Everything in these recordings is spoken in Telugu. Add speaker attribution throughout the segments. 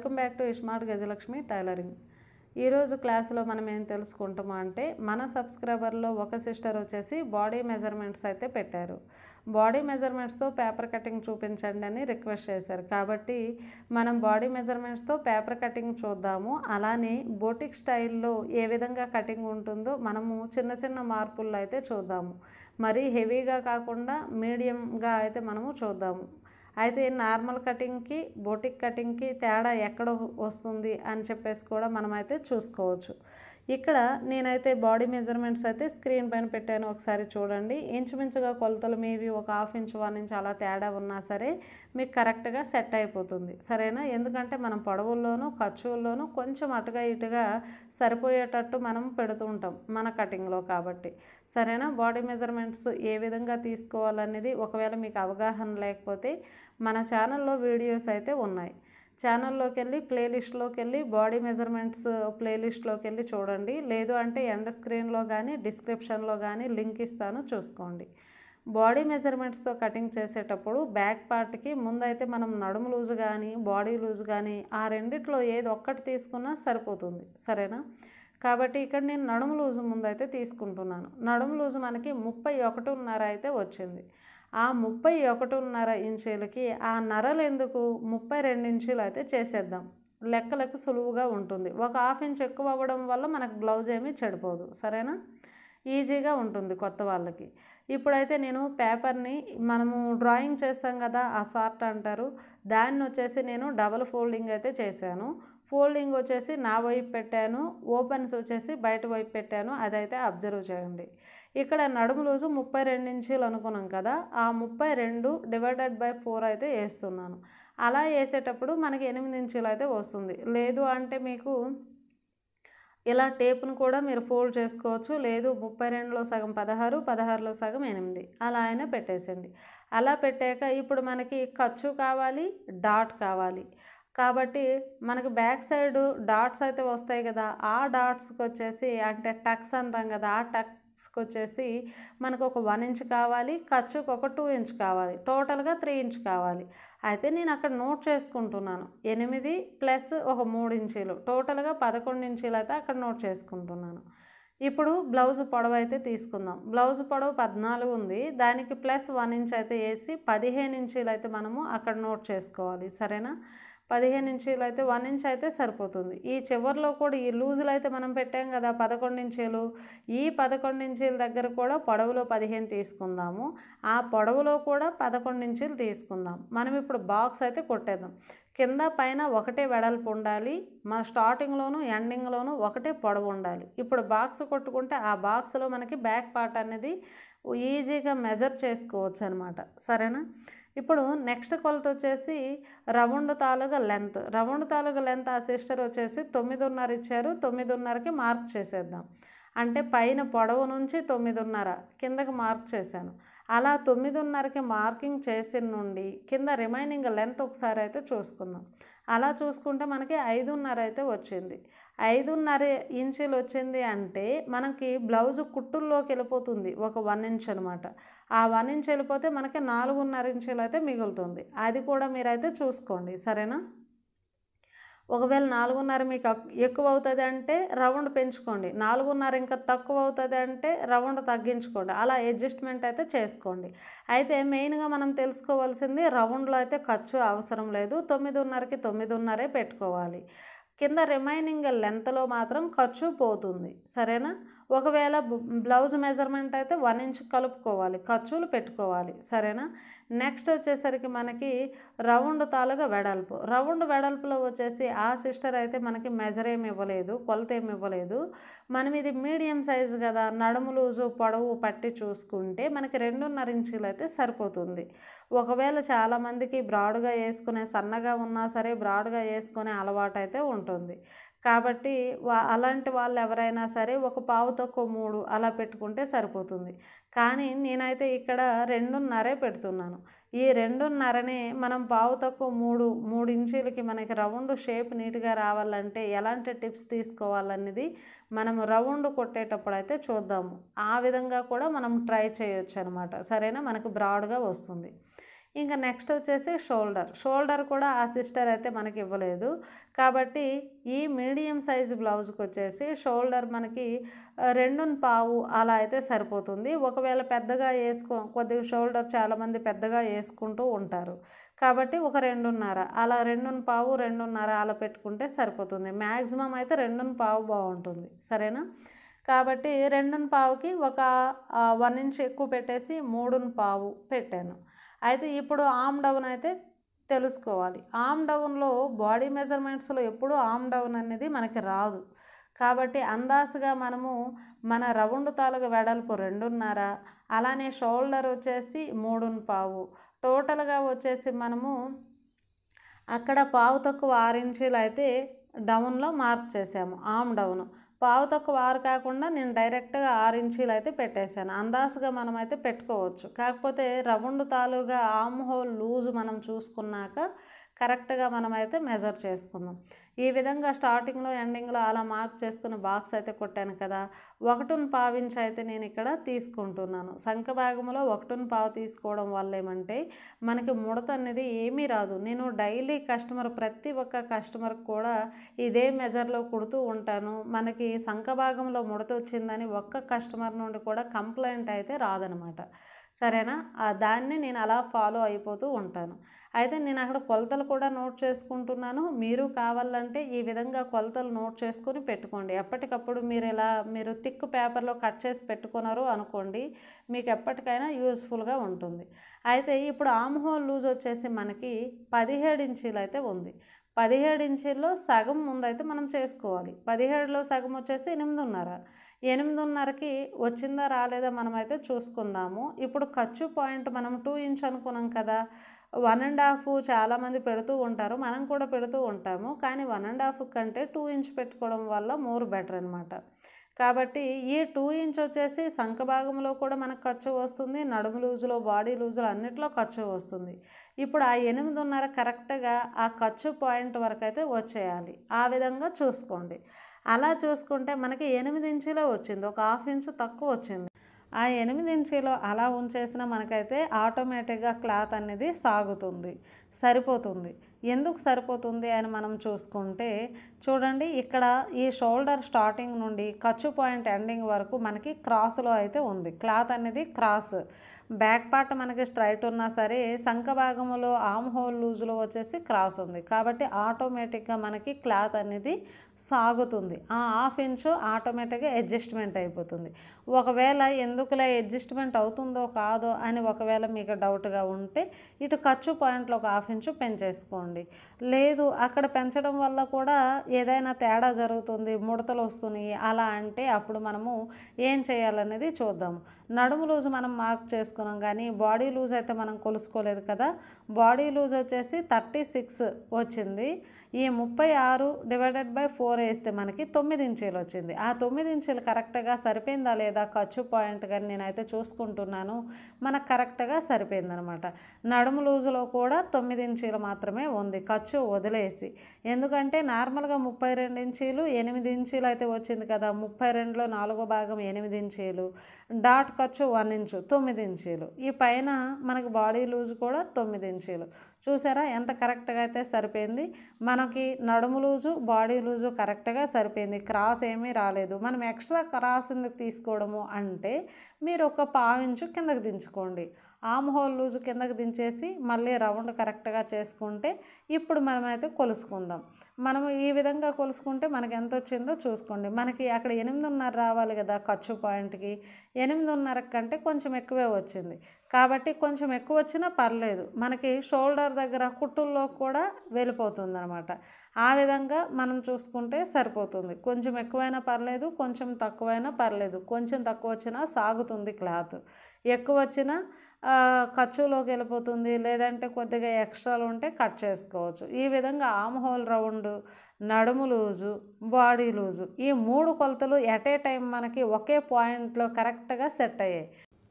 Speaker 1: వెల్కమ్ బ్యాక్ టు ఇస్మార్ట్ గజలక్ష్మి టైలరింగ్ ఈరోజు క్లాస్లో మనం ఏం తెలుసుకుంటామో అంటే మన సబ్స్క్రైబర్లో ఒక సిస్టర్ వచ్చేసి బాడీ మెజర్మెంట్స్ అయితే పెట్టారు బాడీ మెజర్మెంట్స్తో పేపర్ కటింగ్ చూపించండి అని రిక్వెస్ట్ చేశారు కాబట్టి మనం బాడీ మెజర్మెంట్స్తో పేపర్ కటింగ్ చూద్దాము అలానే బోటిక్ స్టైల్లో ఏ విధంగా కటింగ్ ఉంటుందో మనము చిన్న చిన్న మార్పుల్లో అయితే చూద్దాము మరీ హెవీగా కాకుండా మీడియంగా అయితే మనము చూద్దాము అయితే నార్మల్ కటింగ్కి బొటిక్ కటింగ్కి తేడా ఎక్కడ వస్తుంది అని చెప్పేసి కూడా మనమైతే చూసుకోవచ్చు ఇక్కడ నేనైతే బాడీ మెజర్మెంట్స్ అయితే స్క్రీన్ పైన పెట్టాను ఒకసారి చూడండి ఇంచుమించుగా కొలతలు మీవి ఒక హాఫ్ ఇంచ్ వన్ ఇంచ్ అలా తేడా ఉన్నా సరే మీకు కరెక్ట్గా సెట్ అయిపోతుంది సరేనా ఎందుకంటే మనం పొడవుల్లోనూ ఖర్చుల్లోనూ కొంచెం అటుగా ఇటుగా సరిపోయేటట్టు మనం పెడుతూ ఉంటాం మన కటింగ్లో కాబట్టి సరేనా బాడీ మెజర్మెంట్స్ ఏ విధంగా తీసుకోవాలనేది ఒకవేళ మీకు అవగాహన లేకపోతే మన ఛానల్లో వీడియోస్ అయితే ఉన్నాయి ఛానల్లోకి వెళ్ళి ప్లేలిస్ట్లోకి వెళ్ళి బాడీ మెజర్మెంట్స్ ప్లేలిస్ట్లోకి వెళ్ళి చూడండి లేదు అంటే ఎండ స్క్రీన్లో కానీ డిస్క్రిప్షన్లో కానీ లింక్ ఇస్తాను చూసుకోండి బాడీ మెజర్మెంట్స్తో కటింగ్ చేసేటప్పుడు బ్యాక్ పార్ట్కి ముందైతే మనం నడుము లూజు కానీ బాడీ లూజు కానీ ఆ రెండిట్లో ఏది ఒక్కటి తీసుకున్నా సరిపోతుంది సరేనా కాబట్టి ఇక్కడ నేను నడుము లూజు ముందైతే తీసుకుంటున్నాను నడుము లూజు మనకి ముప్పై ఒకటిన్నర అయితే వచ్చింది ఆ ముప్పై ఒకటిన్నర ఇంచీలకి ఆ నరలు ఎందుకు ముప్పై రెండు ఇంచులు అయితే చేసేద్దాం లెక్కలకు సులువుగా ఉంటుంది ఒక హాఫ్ ఇంచ్ ఎక్కువ అవ్వడం వల్ల మనకు బ్లౌజ్ ఏమీ చెడిపోదు సరేనా ఈజీగా ఉంటుంది కొత్త వాళ్ళకి ఇప్పుడైతే నేను పేపర్ని మనము డ్రాయింగ్ చేస్తాం కదా ఆ సార్ట్ అంటారు దాన్ని వచ్చేసి నేను డబల్ ఫోల్డింగ్ అయితే చేశాను ఫోల్డింగ్ వచ్చేసి నా వైపు పెట్టాను ఓపెన్స్ వచ్చేసి బయట వైపు పెట్టాను అదైతే అబ్జర్వ్ చేయండి ఇక్కడ నడుము రోజు ముప్పై రెండు ఇంచీలు అనుకున్నాం కదా ఆ ముప్పై రెండు డివైడెడ్ బై ఫోర్ అయితే వేస్తున్నాను అలా వేసేటప్పుడు మనకి ఎనిమిది ఇంచీలు అయితే వస్తుంది లేదు అంటే మీకు ఇలా టేప్ను కూడా మీరు ఫోల్డ్ చేసుకోవచ్చు లేదు ముప్పై రెండులో సగం పదహారు పదహారులో సగం ఎనిమిది అలా అయినా పెట్టేసండి అలా పెట్టాక ఇప్పుడు మనకి ఖర్చు కావాలి డాట్ కావాలి కాబట్టి మనకు బ్యాక్ సైడ్ డాట్స్ అయితే వస్తాయి కదా ఆ డాట్స్కి వచ్చేసి అంటే టక్స్ అంటాం కదా ఆ టక్స్కి వచ్చేసి మనకు ఒక వన్ ఇంచ్ కావాలి ఖర్చుకు ఒక టూ ఇంచ్ కావాలి టోటల్గా త్రీ ఇంచ్ కావాలి అయితే నేను అక్కడ నోట్ చేసుకుంటున్నాను ఎనిమిది ప్లస్ ఒక మూడు ఇంచీలు టోటల్గా పదకొండు ఇంచీలు అయితే అక్కడ నోట్ చేసుకుంటున్నాను ఇప్పుడు బ్లౌజ్ పొడవు అయితే తీసుకుందాం బ్లౌజ్ పొడవు పద్నాలుగు ఉంది దానికి ప్లస్ వన్ ఇంచ్ అయితే వేసి పదిహేను ఇంచీలు అయితే మనము అక్కడ నోట్ చేసుకోవాలి సరేనా పదిహేను ఇంచీలు అయితే వన్ ఇంచ్ అయితే సరిపోతుంది ఈ చివరిలో కూడా ఈ లూజులు అయితే మనం పెట్టాం కదా పదకొండు ఇంచీలు ఈ పదకొండు ఇంచీల దగ్గర కూడా పొడవులో పదిహేను తీసుకుందాము ఆ పొడవులో కూడా పదకొండు ఇంచీలు తీసుకుందాం మనం ఇప్పుడు బాక్స్ అయితే కొట్టేద్దాం కింద పైన ఒకటే వెడల్పు ఉండాలి మన స్టార్టింగ్లోనూ ఎండింగ్లోనూ ఒకటే పొడవు ఉండాలి ఇప్పుడు బాక్స్ కొట్టుకుంటే ఆ బాక్స్లో మనకి బ్యాక్ పార్ట్ అనేది ఈజీగా మెజర్ చేసుకోవచ్చు అనమాట సరేనా ఇప్పుడు నెక్స్ట్ కొలత వచ్చేసి రౌండ్ తాలూగా లెంత్ రౌండ్ తాలూగా లెంత్ ఆ సిస్టర్ వచ్చేసి తొమ్మిదిన్నర ఇచ్చారు తొమ్మిదిన్నరకి మార్క్ చేసేద్దాం అంటే పైన పొడవు నుంచి తొమ్మిదిన్నర కిందకి మార్క్ చేశాను అలా తొమ్మిదిన్నరకి మార్కింగ్ చేసిన నుండి కింద రిమైనింగ్ లెంత్ ఒకసారి అయితే చూసుకుందాం అలా చూసుకుంటే మనకి ఐదున్నర అయితే వచ్చింది ఐదున్నర ఇంచులు వచ్చింది అంటే మనకి బ్లౌజ్ కుట్టుల్లోకి వెళ్ళిపోతుంది ఒక వన్ ఇంచ్ అనమాట ఆ వన్ ఇంచ్ వెళ్ళిపోతే మనకి నాలుగున్నర ఇంచులు అయితే మిగులుతుంది అది కూడా మీరైతే చూసుకోండి సరేనా ఒకవేళ నాలుగున్నర మీకు ఎక్కువ అవుతుంది అంటే రౌండ్ పెంచుకోండి నాలుగున్నర ఇంకా తక్కువ అవుతుంది అంటే రౌండ్ తగ్గించుకోండి అలా అడ్జస్ట్మెంట్ అయితే చేసుకోండి అయితే మెయిన్గా మనం తెలుసుకోవాల్సింది రౌండ్లో అయితే ఖర్చు అవసరం లేదు తొమ్మిదిన్నరకి తొమ్మిదిన్నరే పెట్టుకోవాలి కింద రిమైనింగ్ లెంత్లో మాత్రం ఖర్చు పోతుంది సరేనా ఒకవేళ బ్లౌజ్ మెజర్మెంట్ అయితే వన్ ఇంచ్ కలుపుకోవాలి ఖర్చులు పెట్టుకోవాలి సరేనా నెక్స్ట్ వచ్చేసరికి మనకి రౌండ్ తాలూకా వెడల్పు రౌండ్ వెడల్పులో వచ్చేసి ఆ సిస్టర్ అయితే మనకి మెజర్ ఏమి ఇవ్వలేదు కొలత ఏమి ఇవ్వలేదు మనం ఇది మీడియం సైజు కదా నడుము లూజు పొడవు పట్టి చూసుకుంటే మనకి రెండున్నర ఇంచులు అయితే సరిపోతుంది ఒకవేళ చాలామందికి బ్రాడ్గా వేసుకునే సన్నగా ఉన్నా సరే బ్రాడ్గా వేసుకునే అలవాటు అయితే ఉంటుంది కాబట్టి వా అలాంటి వాళ్ళు ఎవరైనా సరే ఒక పావు తక్కువ మూడు అలా పెట్టుకుంటే సరిపోతుంది కానీ నేనైతే ఇక్కడ రెండున్నరే పెడుతున్నాను ఈ రెండున్నరనే మనం పావు తక్కువ మూడు మూడు ఇంచులకి మనకి రౌండ్ షేప్ నీట్గా రావాలంటే ఎలాంటి టిప్స్ తీసుకోవాలనేది మనం రౌండ్ కొట్టేటప్పుడు అయితే చూద్దాము ఆ విధంగా కూడా మనం ట్రై చేయొచ్చు అనమాట సరేనా మనకు బ్రాడ్గా వస్తుంది ఇంకా నెక్స్ట్ వచ్చేసి షోల్డర్ షోల్డర్ కూడా ఆ సిస్టర్ అయితే మనకి ఇవ్వలేదు కాబట్టి ఈ మీడియం సైజు బ్లౌజ్కి వచ్చేసి షోల్డర్ మనకి రెండున్ పావు అలా అయితే సరిపోతుంది ఒకవేళ పెద్దగా వేసుకో కొద్దిగా షోల్డర్ చాలామంది పెద్దగా వేసుకుంటూ ఉంటారు కాబట్టి ఒక రెండున్నర అలా రెండున్న పావు రెండున్నర అలా పెట్టుకుంటే సరిపోతుంది మ్యాక్సిమం అయితే రెండున్ పావు బాగుంటుంది సరేనా కాబట్టి రెండున్న పావుకి ఒక వన్ ఇంచ్ ఎక్కువ పెట్టేసి మూడున్న పావు పెట్టాను అయితే ఇప్పుడు ఆమ్ డౌన్ అయితే తెలుసుకోవాలి ఆమ్ డౌన్లో బాడీ మెజర్మెంట్స్లో ఎప్పుడు ఆమ్ డౌన్ అనేది మనకి రాదు కాబట్టి అందాసుగా మనము మన రౌండ్ తాలూకు వెడల్పు రెండున్నర అలానే షోల్డర్ వచ్చేసి మూడున్ పావు టోటల్గా వచ్చేసి మనము అక్కడ పావు తక్కువ ఆరు ఇంచీలు అయితే డౌన్లో మార్క్ చేసాము ఆమ్ డౌన్ పావు తక్కువ ఆరు కాకుండా నేను డైరెక్ట్గా ఆరు ఇంచీలు అయితే పెట్టేశాను అందాసుగా మనం అయితే పెట్టుకోవచ్చు కాకపోతే రౌండ్ తాలూగా ఆమ్ హోల్ లూజ్ మనం చూసుకున్నాక కరెక్ట్గా మనం అయితే మెజర్ చేసుకుందాం ఈ విధంగా స్టార్టింగ్లో ఎండింగ్లో అలా మార్క్ చేసుకుని బాక్స్ అయితే కొట్టాను కదా ఒకటిని పావించి అయితే నేను ఇక్కడ తీసుకుంటున్నాను సంఖ భాగంలో ఒకటిని పావు తీసుకోవడం వల్ల ఏమంటే మనకి ముడత అనేది ఏమీ రాదు నేను డైలీ కస్టమర్ ప్రతి ఒక్క కస్టమర్ కూడా ఇదే మెజర్లో కుడుతూ ఉంటాను మనకి సంఖ భాగంలో ముడత వచ్చిందని ఒక్క కస్టమర్ నుండి కూడా కంప్లైంట్ అయితే రాదనమాట సరేనా దాన్ని నేను అలా ఫాలో అయిపోతూ ఉంటాను అయితే నేను అక్కడ కొలతలు కూడా నోట్ చేసుకుంటున్నాను మీరు కావాలంటే ఈ విధంగా కొలతలు నోట్ చేసుకొని పెట్టుకోండి ఎప్పటికప్పుడు మీరు ఇలా మీరు థిక్ పేపర్లో కట్ చేసి పెట్టుకున్నారు అనుకోండి మీకు ఎప్పటికైనా యూస్ఫుల్గా ఉంటుంది అయితే ఇప్పుడు ఆమ్ హోల్ లూజ్ వచ్చేసి మనకి పదిహేడు ఇంచీలు అయితే ఉంది పదిహేడు ఇంచీల్లో సగం ముందైతే మనం చేసుకోవాలి పదిహేడులో సగం వచ్చేసి ఎనిమిదిన్నర ఎనిమిదిన్నరకి వచ్చిందా రాలేదా మనమైతే చూసుకుందాము ఇప్పుడు ఖర్చు పాయింట్ మనం టూ ఇంచ్ అనుకున్నాం కదా వన్ అండ్ హాఫ్ చాలామంది పెడుతూ ఉంటారు మనం కూడా పెడుతూ ఉంటాము కానీ వన్ అండ్ హాఫ్ కంటే టూ ఇంచ్ పెట్టుకోవడం వల్ల మోర్ బెటర్ అనమాట కాబట్టి ఈ టూ ఇంచ్ వచ్చేసి సంఖభాగంలో భాగంలో కూడా మనకు ఖర్చు వస్తుంది నడుము లూజులో బాడీ లూజులో అన్నిట్లో ఖర్చు వస్తుంది ఇప్పుడు ఆ ఎనిమిదిన్నర కరెక్ట్గా ఆ ఖర్చు పాయింట్ వరకు అయితే వచ్చేయాలి ఆ విధంగా చూసుకోండి అలా చూసుకుంటే మనకి ఎనిమిది ఇంచులో వచ్చింది ఒక హాఫ్ ఇంచు తక్కువ వచ్చింది ఆ ఎనిమిది ఇంచీలో అలా ఉంచేసిన మనకైతే ఆటోమేటిక్గా క్లాత్ అనేది సాగుతుంది సరిపోతుంది ఎందుకు సరిపోతుంది అని మనం చూసుకుంటే చూడండి ఇక్కడ ఈ షోల్డర్ స్టార్టింగ్ నుండి ఖర్చు పాయింట్ ఎండింగ్ వరకు మనకి క్రాస్లో అయితే ఉంది క్లాత్ అనేది క్రాస్ బ్యాక్ పార్ట్ మనకి స్ట్రైట్ ఉన్నా సరే సంఖ భాగంలో ఆమ్ హోల్ లూజ్లో వచ్చేసి క్రాస్ ఉంది కాబట్టి ఆటోమేటిక్గా మనకి క్లాత్ అనేది సాగుతుంది ఆ హాఫ్ ఇంచ్ ఆటోమేటిక్గా అడ్జస్ట్మెంట్ అయిపోతుంది ఒకవేళ ఎందుకులే అడ్జస్ట్మెంట్ అవుతుందో కాదో అని ఒకవేళ మీకు డౌట్గా ఉంటే ఇటు ఖర్చు పాయింట్లో ఒక హాఫ్ ఇంచ్ పెంచేసుకోండి లేదు అక్కడ పెంచడం వల్ల కూడా ఏదైనా తేడా జరుగుతుంది ముడతలు వస్తున్నాయి అలా అంటే అప్పుడు మనము ఏం చేయాలనేది చూద్దాము నడుము లూజ్ మనం మార్క్ చేసుకున్నాం కానీ బాడీ లూజ్ అయితే మనం కొలుసుకోలేదు కదా బాడీ లూజ్ వచ్చేసి థర్టీ సిక్స్ వచ్చింది ఈ ముప్పై ఆరు డివైడెడ్ బై ఫోర్ వేస్తే మనకి తొమ్మిది ఇంచీలు వచ్చింది ఆ తొమ్మిది ఇంచీలు కరెక్ట్గా సరిపోయిందా లేదా ఖర్చు పాయింట్ కానీ నేనైతే చూసుకుంటున్నాను మనకు కరెక్ట్గా సరిపోయిందనమాట నడుము లూజులో కూడా తొమ్మిది ఇంచీలు మాత్రమే ఉంది ఖర్చు వదిలేసి ఎందుకంటే నార్మల్గా ముప్పై రెండు ఇంచీలు ఎనిమిది ఇంచీలు అయితే వచ్చింది కదా ముప్పై రెండులో నాలుగో భాగం ఎనిమిది ఇంచీలు డాట్ ఖర్చు వన్ ఇంచు తొమ్మిది ఇంచీలు ఈ పైన మనకు బాడీ లూజ్ కూడా తొమ్మిది ఇంచీలు చూసారా ఎంత కరెక్ట్గా అయితే సరిపోయింది మనకి నడుము లూజు బాడీ లూజు కరెక్ట్గా సరిపోయింది క్రాస్ ఏమీ రాలేదు మనం ఎక్స్ట్రా క్రాస్ ఎందుకు తీసుకోవడము అంటే మీరు ఒక పావించు కిందకు దించుకోండి ఆమ్ హోల్ లూజ్ కిందకు దించేసి మళ్ళీ రౌండ్ కరెక్ట్గా చేసుకుంటే ఇప్పుడు మనమైతే కొలుసుకుందాం మనం ఈ విధంగా కొలుసుకుంటే మనకి ఎంత వచ్చిందో చూసుకోండి మనకి అక్కడ ఎనిమిదిన్నర రావాలి కదా ఖర్చు పాయింట్కి ఎనిమిదిన్నర కంటే కొంచెం ఎక్కువే వచ్చింది కాబట్టి కొంచెం ఎక్కువ వచ్చినా పర్లేదు మనకి షోల్డర్ దగ్గర కుట్టుల్లో కూడా వెళ్ళిపోతుంది అనమాట ఆ విధంగా మనం చూసుకుంటే సరిపోతుంది కొంచెం ఎక్కువైనా పర్లేదు కొంచెం తక్కువైనా పర్లేదు కొంచెం తక్కువ వచ్చినా సాగుతుంది క్లాత్ ఎక్కువ వచ్చినా ఖర్చులోకి వెళ్ళిపోతుంది లేదంటే కొద్దిగా ఎక్స్ట్రాలు ఉంటే కట్ చేసుకోవచ్చు ఈ విధంగా ఆమ్ హోల్ రౌండ్ నడుము లూజు బాడీ లూజు ఈ మూడు కొలతలు ఎట్ ఏ టైం మనకి ఒకే పాయింట్లో కరెక్ట్గా సెట్ అయ్యాయి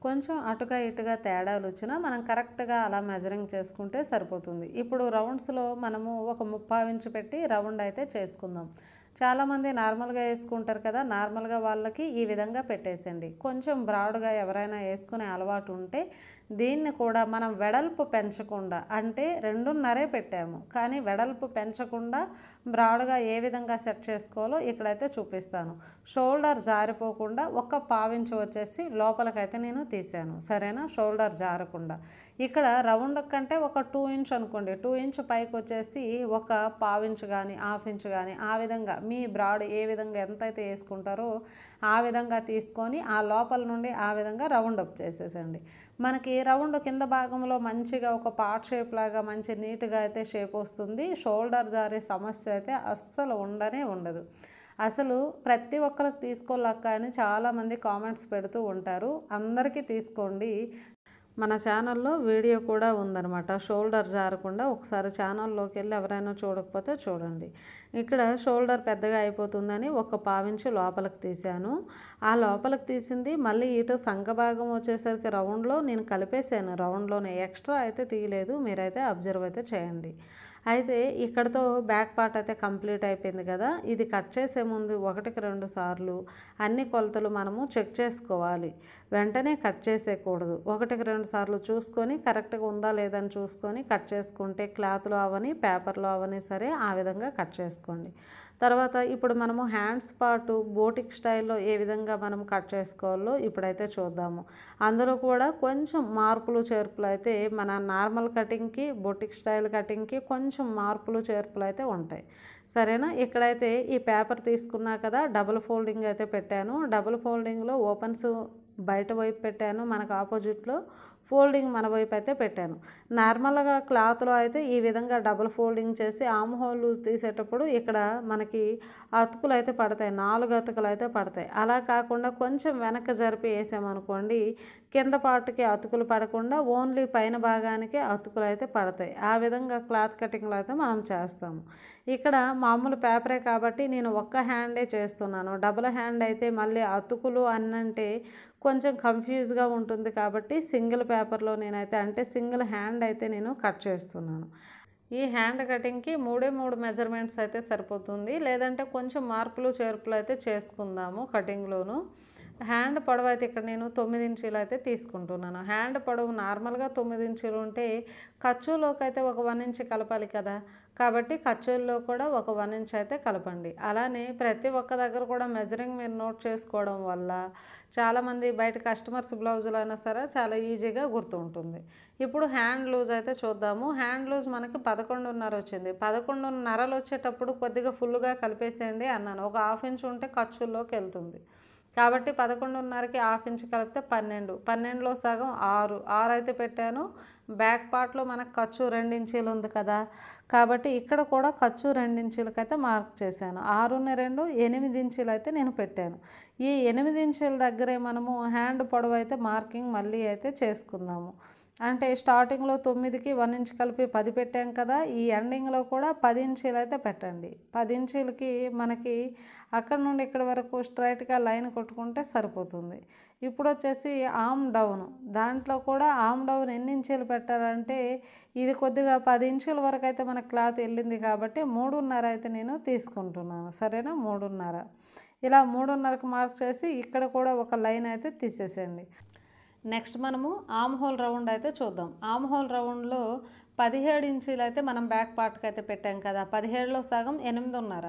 Speaker 1: కొంచెం అటుగా ఇటుగా తేడాలు వచ్చినా మనం కరెక్ట్గా అలా మెజరింగ్ చేసుకుంటే సరిపోతుంది ఇప్పుడు రౌండ్స్లో మనము ఒక ముప్పై ఇంచు పెట్టి రౌండ్ అయితే చేసుకుందాం చాలామంది నార్మల్గా వేసుకుంటారు కదా నార్మల్గా వాళ్ళకి ఈ విధంగా పెట్టేసండి కొంచెం బ్రాడ్గా ఎవరైనా వేసుకునే అలవాటు ఉంటే దీన్ని కూడా మనం వెడల్పు పెంచకుండా అంటే రెండున్నరే పెట్టాము కానీ వెడల్పు పెంచకుండా బ్రాడ్గా ఏ విధంగా సెట్ చేసుకోవాలో ఇక్కడైతే చూపిస్తాను షోల్డర్ జారిపోకుండా ఒక్క పావించి వచ్చేసి లోపలికైతే నేను తీసాను సరేనా షోల్డర్ జారకుండా ఇక్కడ రౌండ్ కంటే ఒక టూ ఇంచ్ అనుకోండి టూ ఇంచ్ పైకి వచ్చేసి ఒక పావించు కానీ హాఫ్ ఇంచ్ కానీ ఆ విధంగా మీ బ్రాడ్ ఏ విధంగా ఎంతైతే వేసుకుంటారో ఆ విధంగా తీసుకొని ఆ లోపల నుండి ఆ విధంగా రౌండ్ అప్ చేసేసండి మనకి రౌండ్ కింద భాగంలో మంచిగా ఒక పార్ట్ షేప్ లాగా మంచి నీట్గా అయితే షేప్ వస్తుంది షోల్డర్ జారే సమస్య అయితే అస్సలు ఉండనే ఉండదు అసలు ప్రతి ఒక్కరికి తీసుకోలేక అని చాలామంది కామెంట్స్ పెడుతూ ఉంటారు అందరికీ తీసుకోండి మన ఛానల్లో వీడియో కూడా ఉందనమాట షోల్డర్ జారకుండా ఒకసారి ఛానల్లోకి వెళ్ళి ఎవరైనా చూడకపోతే చూడండి ఇక్కడ షోల్డర్ పెద్దగా అయిపోతుందని ఒక పావించి లోపలికి తీశాను ఆ లోపలికి తీసింది మళ్ళీ ఇటు సంఘ భాగం వచ్చేసరికి రౌండ్లో నేను కలిపేశాను రౌండ్లోనే ఎక్స్ట్రా అయితే తీయలేదు మీరైతే అబ్జర్వ్ అయితే చేయండి అయితే ఇక్కడతో బ్యాక్ పార్ట్ అయితే కంప్లీట్ అయిపోయింది కదా ఇది కట్ చేసే ముందు ఒకటికి రెండు సార్లు అన్ని కొలతలు మనము చెక్ చేసుకోవాలి వెంటనే కట్ చేసేయకూడదు ఒకటికి రెండు సార్లు చూసుకొని కరెక్ట్గా ఉందా లేదని చూసుకొని కట్ చేసుకుంటే క్లాత్లో అవని పేపర్లో అవని సరే ఆ విధంగా కట్ చేసుకోండి తర్వాత ఇప్పుడు మనము హ్యాండ్స్ పాటు బోటిక్ స్టైల్లో ఏ విధంగా మనం కట్ చేసుకోవాలో ఇప్పుడైతే చూద్దాము అందులో కూడా కొంచెం మార్పులు చేర్పులు అయితే మన నార్మల్ కటింగ్కి బోటిక్ స్టైల్ కటింగ్కి కొంచెం మార్పులు చేర్పులు అయితే ఉంటాయి సరేనా ఇక్కడైతే ఈ పేపర్ తీసుకున్నా కదా డబుల్ ఫోల్డింగ్ అయితే పెట్టాను డబుల్ ఫోల్డింగ్లో ఓపెన్స్ బయట వైపు పెట్టాను మనకు ఆపోజిట్లో ఫోల్డింగ్ మన వైపు అయితే పెట్టాను నార్మల్గా క్లాత్లో అయితే ఈ విధంగా డబుల్ ఫోల్డింగ్ చేసి ఆమ్ హోల్ తీసేటప్పుడు ఇక్కడ మనకి అతుకులు అయితే పడతాయి నాలుగు అతుకులు అయితే పడతాయి అలా కాకుండా కొంచెం వెనక జరిపి వేసామనుకోండి కింద పాటుకి అతుకులు పడకుండా ఓన్లీ పైన భాగానికి అతుకులు అయితే పడతాయి ఆ విధంగా క్లాత్ కటింగ్లు అయితే మనం చేస్తాము ఇక్కడ మామూలు పేపరే కాబట్టి నేను ఒక్క హ్యాండే చేస్తున్నాను డబుల్ హ్యాండ్ అయితే మళ్ళీ అతుకులు అన్నంటే కొంచెం కన్ఫ్యూజ్గా ఉంటుంది కాబట్టి సింగిల్ పేపర్లో నేనైతే అంటే సింగిల్ హ్యాండ్ అయితే నేను కట్ చేస్తున్నాను ఈ హ్యాండ్ కటింగ్కి మూడే మూడు మెజర్మెంట్స్ అయితే సరిపోతుంది లేదంటే కొంచెం మార్పులు చేర్పులు అయితే చేసుకుందాము కటింగ్లోను హ్యాండ్ పొడవు అయితే ఇక్కడ నేను తొమ్మిది ఇంచీలు అయితే తీసుకుంటున్నాను హ్యాండ్ పొడవు నార్మల్గా తొమ్మిది ఇంచీలు ఉంటే ఖర్చులోకి అయితే ఒక వన్ ఇంచ్ కలపాలి కదా కాబట్టి ఖర్చుల్లో కూడా ఒక వన్ ఇంచ్ అయితే కలపండి అలానే ప్రతి ఒక్క దగ్గర కూడా మెజరింగ్ మీరు నోట్ చేసుకోవడం వల్ల చాలామంది బయట కస్టమర్స్ బ్లౌజులు అయినా సరే చాలా ఈజీగా గుర్తు ఉంటుంది ఇప్పుడు హ్యాండ్ లూజ్ అయితే చూద్దాము హ్యాండ్ లూజ్ మనకి పదకొండున్నర వచ్చింది పదకొండున్నరలు వచ్చేటప్పుడు కొద్దిగా ఫుల్గా కలిపేసేయండి అన్నాను ఒక హాఫ్ ఇంచ్ ఉంటే ఖర్చుల్లోకి వెళ్తుంది కాబట్టి పదకొండున్నరకి హాఫ్ ఇంచ్ కలిపితే పన్నెండు పన్నెండులో సగం ఆరు ఆరు అయితే పెట్టాను బ్యాక్ పార్ట్లో మనకు ఖర్చు రెండించీలు ఉంది కదా కాబట్టి ఇక్కడ కూడా ఖర్చు అయితే మార్క్ చేశాను ఆరున్న రెండు ఎనిమిది ఇంచీలు అయితే నేను పెట్టాను ఈ ఎనిమిది ఇంచీల దగ్గరే మనము హ్యాండ్ పొడవు అయితే మార్కింగ్ మళ్ళీ అయితే చేసుకుందాము అంటే స్టార్టింగ్లో తొమ్మిదికి వన్ ఇంచ్ కలిపి పది పెట్టాం కదా ఈ ఎండింగ్లో కూడా పది ఇంచీలు అయితే పెట్టండి పది ఇంచీలకి మనకి అక్కడ నుండి ఇక్కడ వరకు స్ట్రైట్గా లైన్ కొట్టుకుంటే సరిపోతుంది ఇప్పుడు వచ్చేసి ఆమ్ డౌన్ దాంట్లో కూడా ఆమ్ డౌన్ ఎన్ని ఇంచీలు పెట్టాలంటే ఇది కొద్దిగా పది ఇంచుల వరకు అయితే మన క్లాత్ వెళ్ళింది కాబట్టి మూడున్నర అయితే నేను తీసుకుంటున్నాను సరేనా మూడున్నర ఇలా మూడున్నరకు మార్క్ చేసి ఇక్కడ కూడా ఒక లైన్ అయితే తీసేసేయండి నెక్స్ట్ మనము ఆమ్ హోల్ రౌండ్ అయితే చూద్దాం ఆమ్ హోల్ రౌండ్లో పదిహేడు ఇంచీలు అయితే మనం బ్యాక్ పార్ట్కి అయితే పెట్టాం కదా పదిహేడులో సగం ఎనిమిదిన్నర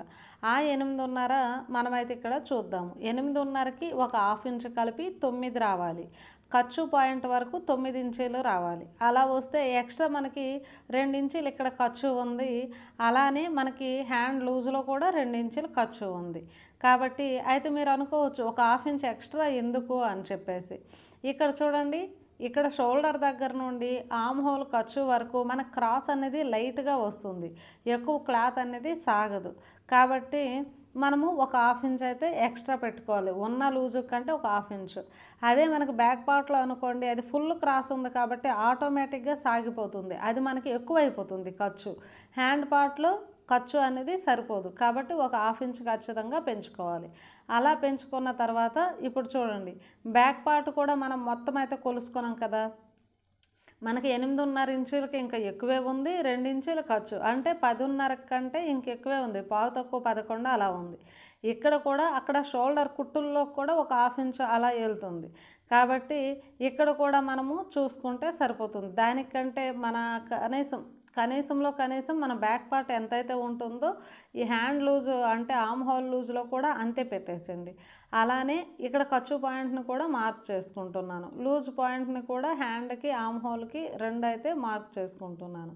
Speaker 1: ఆ ఎనిమిదిన్నర మనమైతే ఇక్కడ చూద్దాము ఎనిమిదిన్నరకి ఒక హాఫ్ ఇంచ్ కలిపి తొమ్మిది రావాలి ఖర్చు పాయింట్ వరకు తొమ్మిది ఇంచీలు రావాలి అలా వస్తే ఎక్స్ట్రా మనకి రెండు ఇంచీలు ఇక్కడ ఖర్చు ఉంది అలానే మనకి హ్యాండ్ లూజ్లో కూడా రెండు ఇంచీలు ఖర్చు ఉంది కాబట్టి అయితే మీరు అనుకోవచ్చు ఒక హాఫ్ ఇంచ్ ఎక్స్ట్రా ఎందుకు అని చెప్పేసి ఇక్కడ చూడండి ఇక్కడ షోల్డర్ దగ్గర నుండి ఆమ్ హోల్ ఖర్చు వరకు మన క్రాస్ అనేది లైట్గా వస్తుంది ఎక్కువ క్లాత్ అనేది సాగదు కాబట్టి మనము ఒక హాఫ్ ఇంచ్ అయితే ఎక్స్ట్రా పెట్టుకోవాలి ఉన్న లూజు కంటే ఒక హాఫ్ ఇంచ్ అదే మనకు బ్యాక్ పార్ట్లో అనుకోండి అది ఫుల్ క్రాస్ ఉంది కాబట్టి ఆటోమేటిక్గా సాగిపోతుంది అది మనకి ఎక్కువైపోతుంది ఖర్చు హ్యాండ్ పార్ట్లో ఖర్చు అనేది సరిపోదు కాబట్టి ఒక హాఫ్ ఇంచ్ ఖచ్చితంగా పెంచుకోవాలి అలా పెంచుకున్న తర్వాత ఇప్పుడు చూడండి బ్యాక్ పార్ట్ కూడా మనం మొత్తం అయితే కొలుసుకున్నాం కదా మనకి ఎనిమిదిన్నర ఇంచులకి ఇంకా ఎక్కువే ఉంది రెండు ఇంచుల ఖర్చు అంటే పదిన్నర కంటే ఇంకెక్కువే ఉంది పావు తక్కువ పదకొండు అలా ఉంది ఇక్కడ కూడా అక్కడ షోల్డర్ కుట్టుల్లో కూడా ఒక హాఫ్ ఇంచ్ అలా వెళ్తుంది కాబట్టి ఇక్కడ కూడా మనము చూసుకుంటే సరిపోతుంది దానికంటే మన కనీసం కనీసంలో కనీసం మన బ్యాక్ పార్ట్ ఎంతైతే ఉంటుందో ఈ హ్యాండ్ లూజ్ అంటే ఆమ్ హోల్ లూజ్లో కూడా అంతే పెట్టేసండి అలానే ఇక్కడ ఖర్చు పాయింట్ని కూడా మార్క్ చేసుకుంటున్నాను లూజ్ పాయింట్ని కూడా హ్యాండ్కి ఆమ్ హోల్కి రెండు అయితే మార్క్ చేసుకుంటున్నాను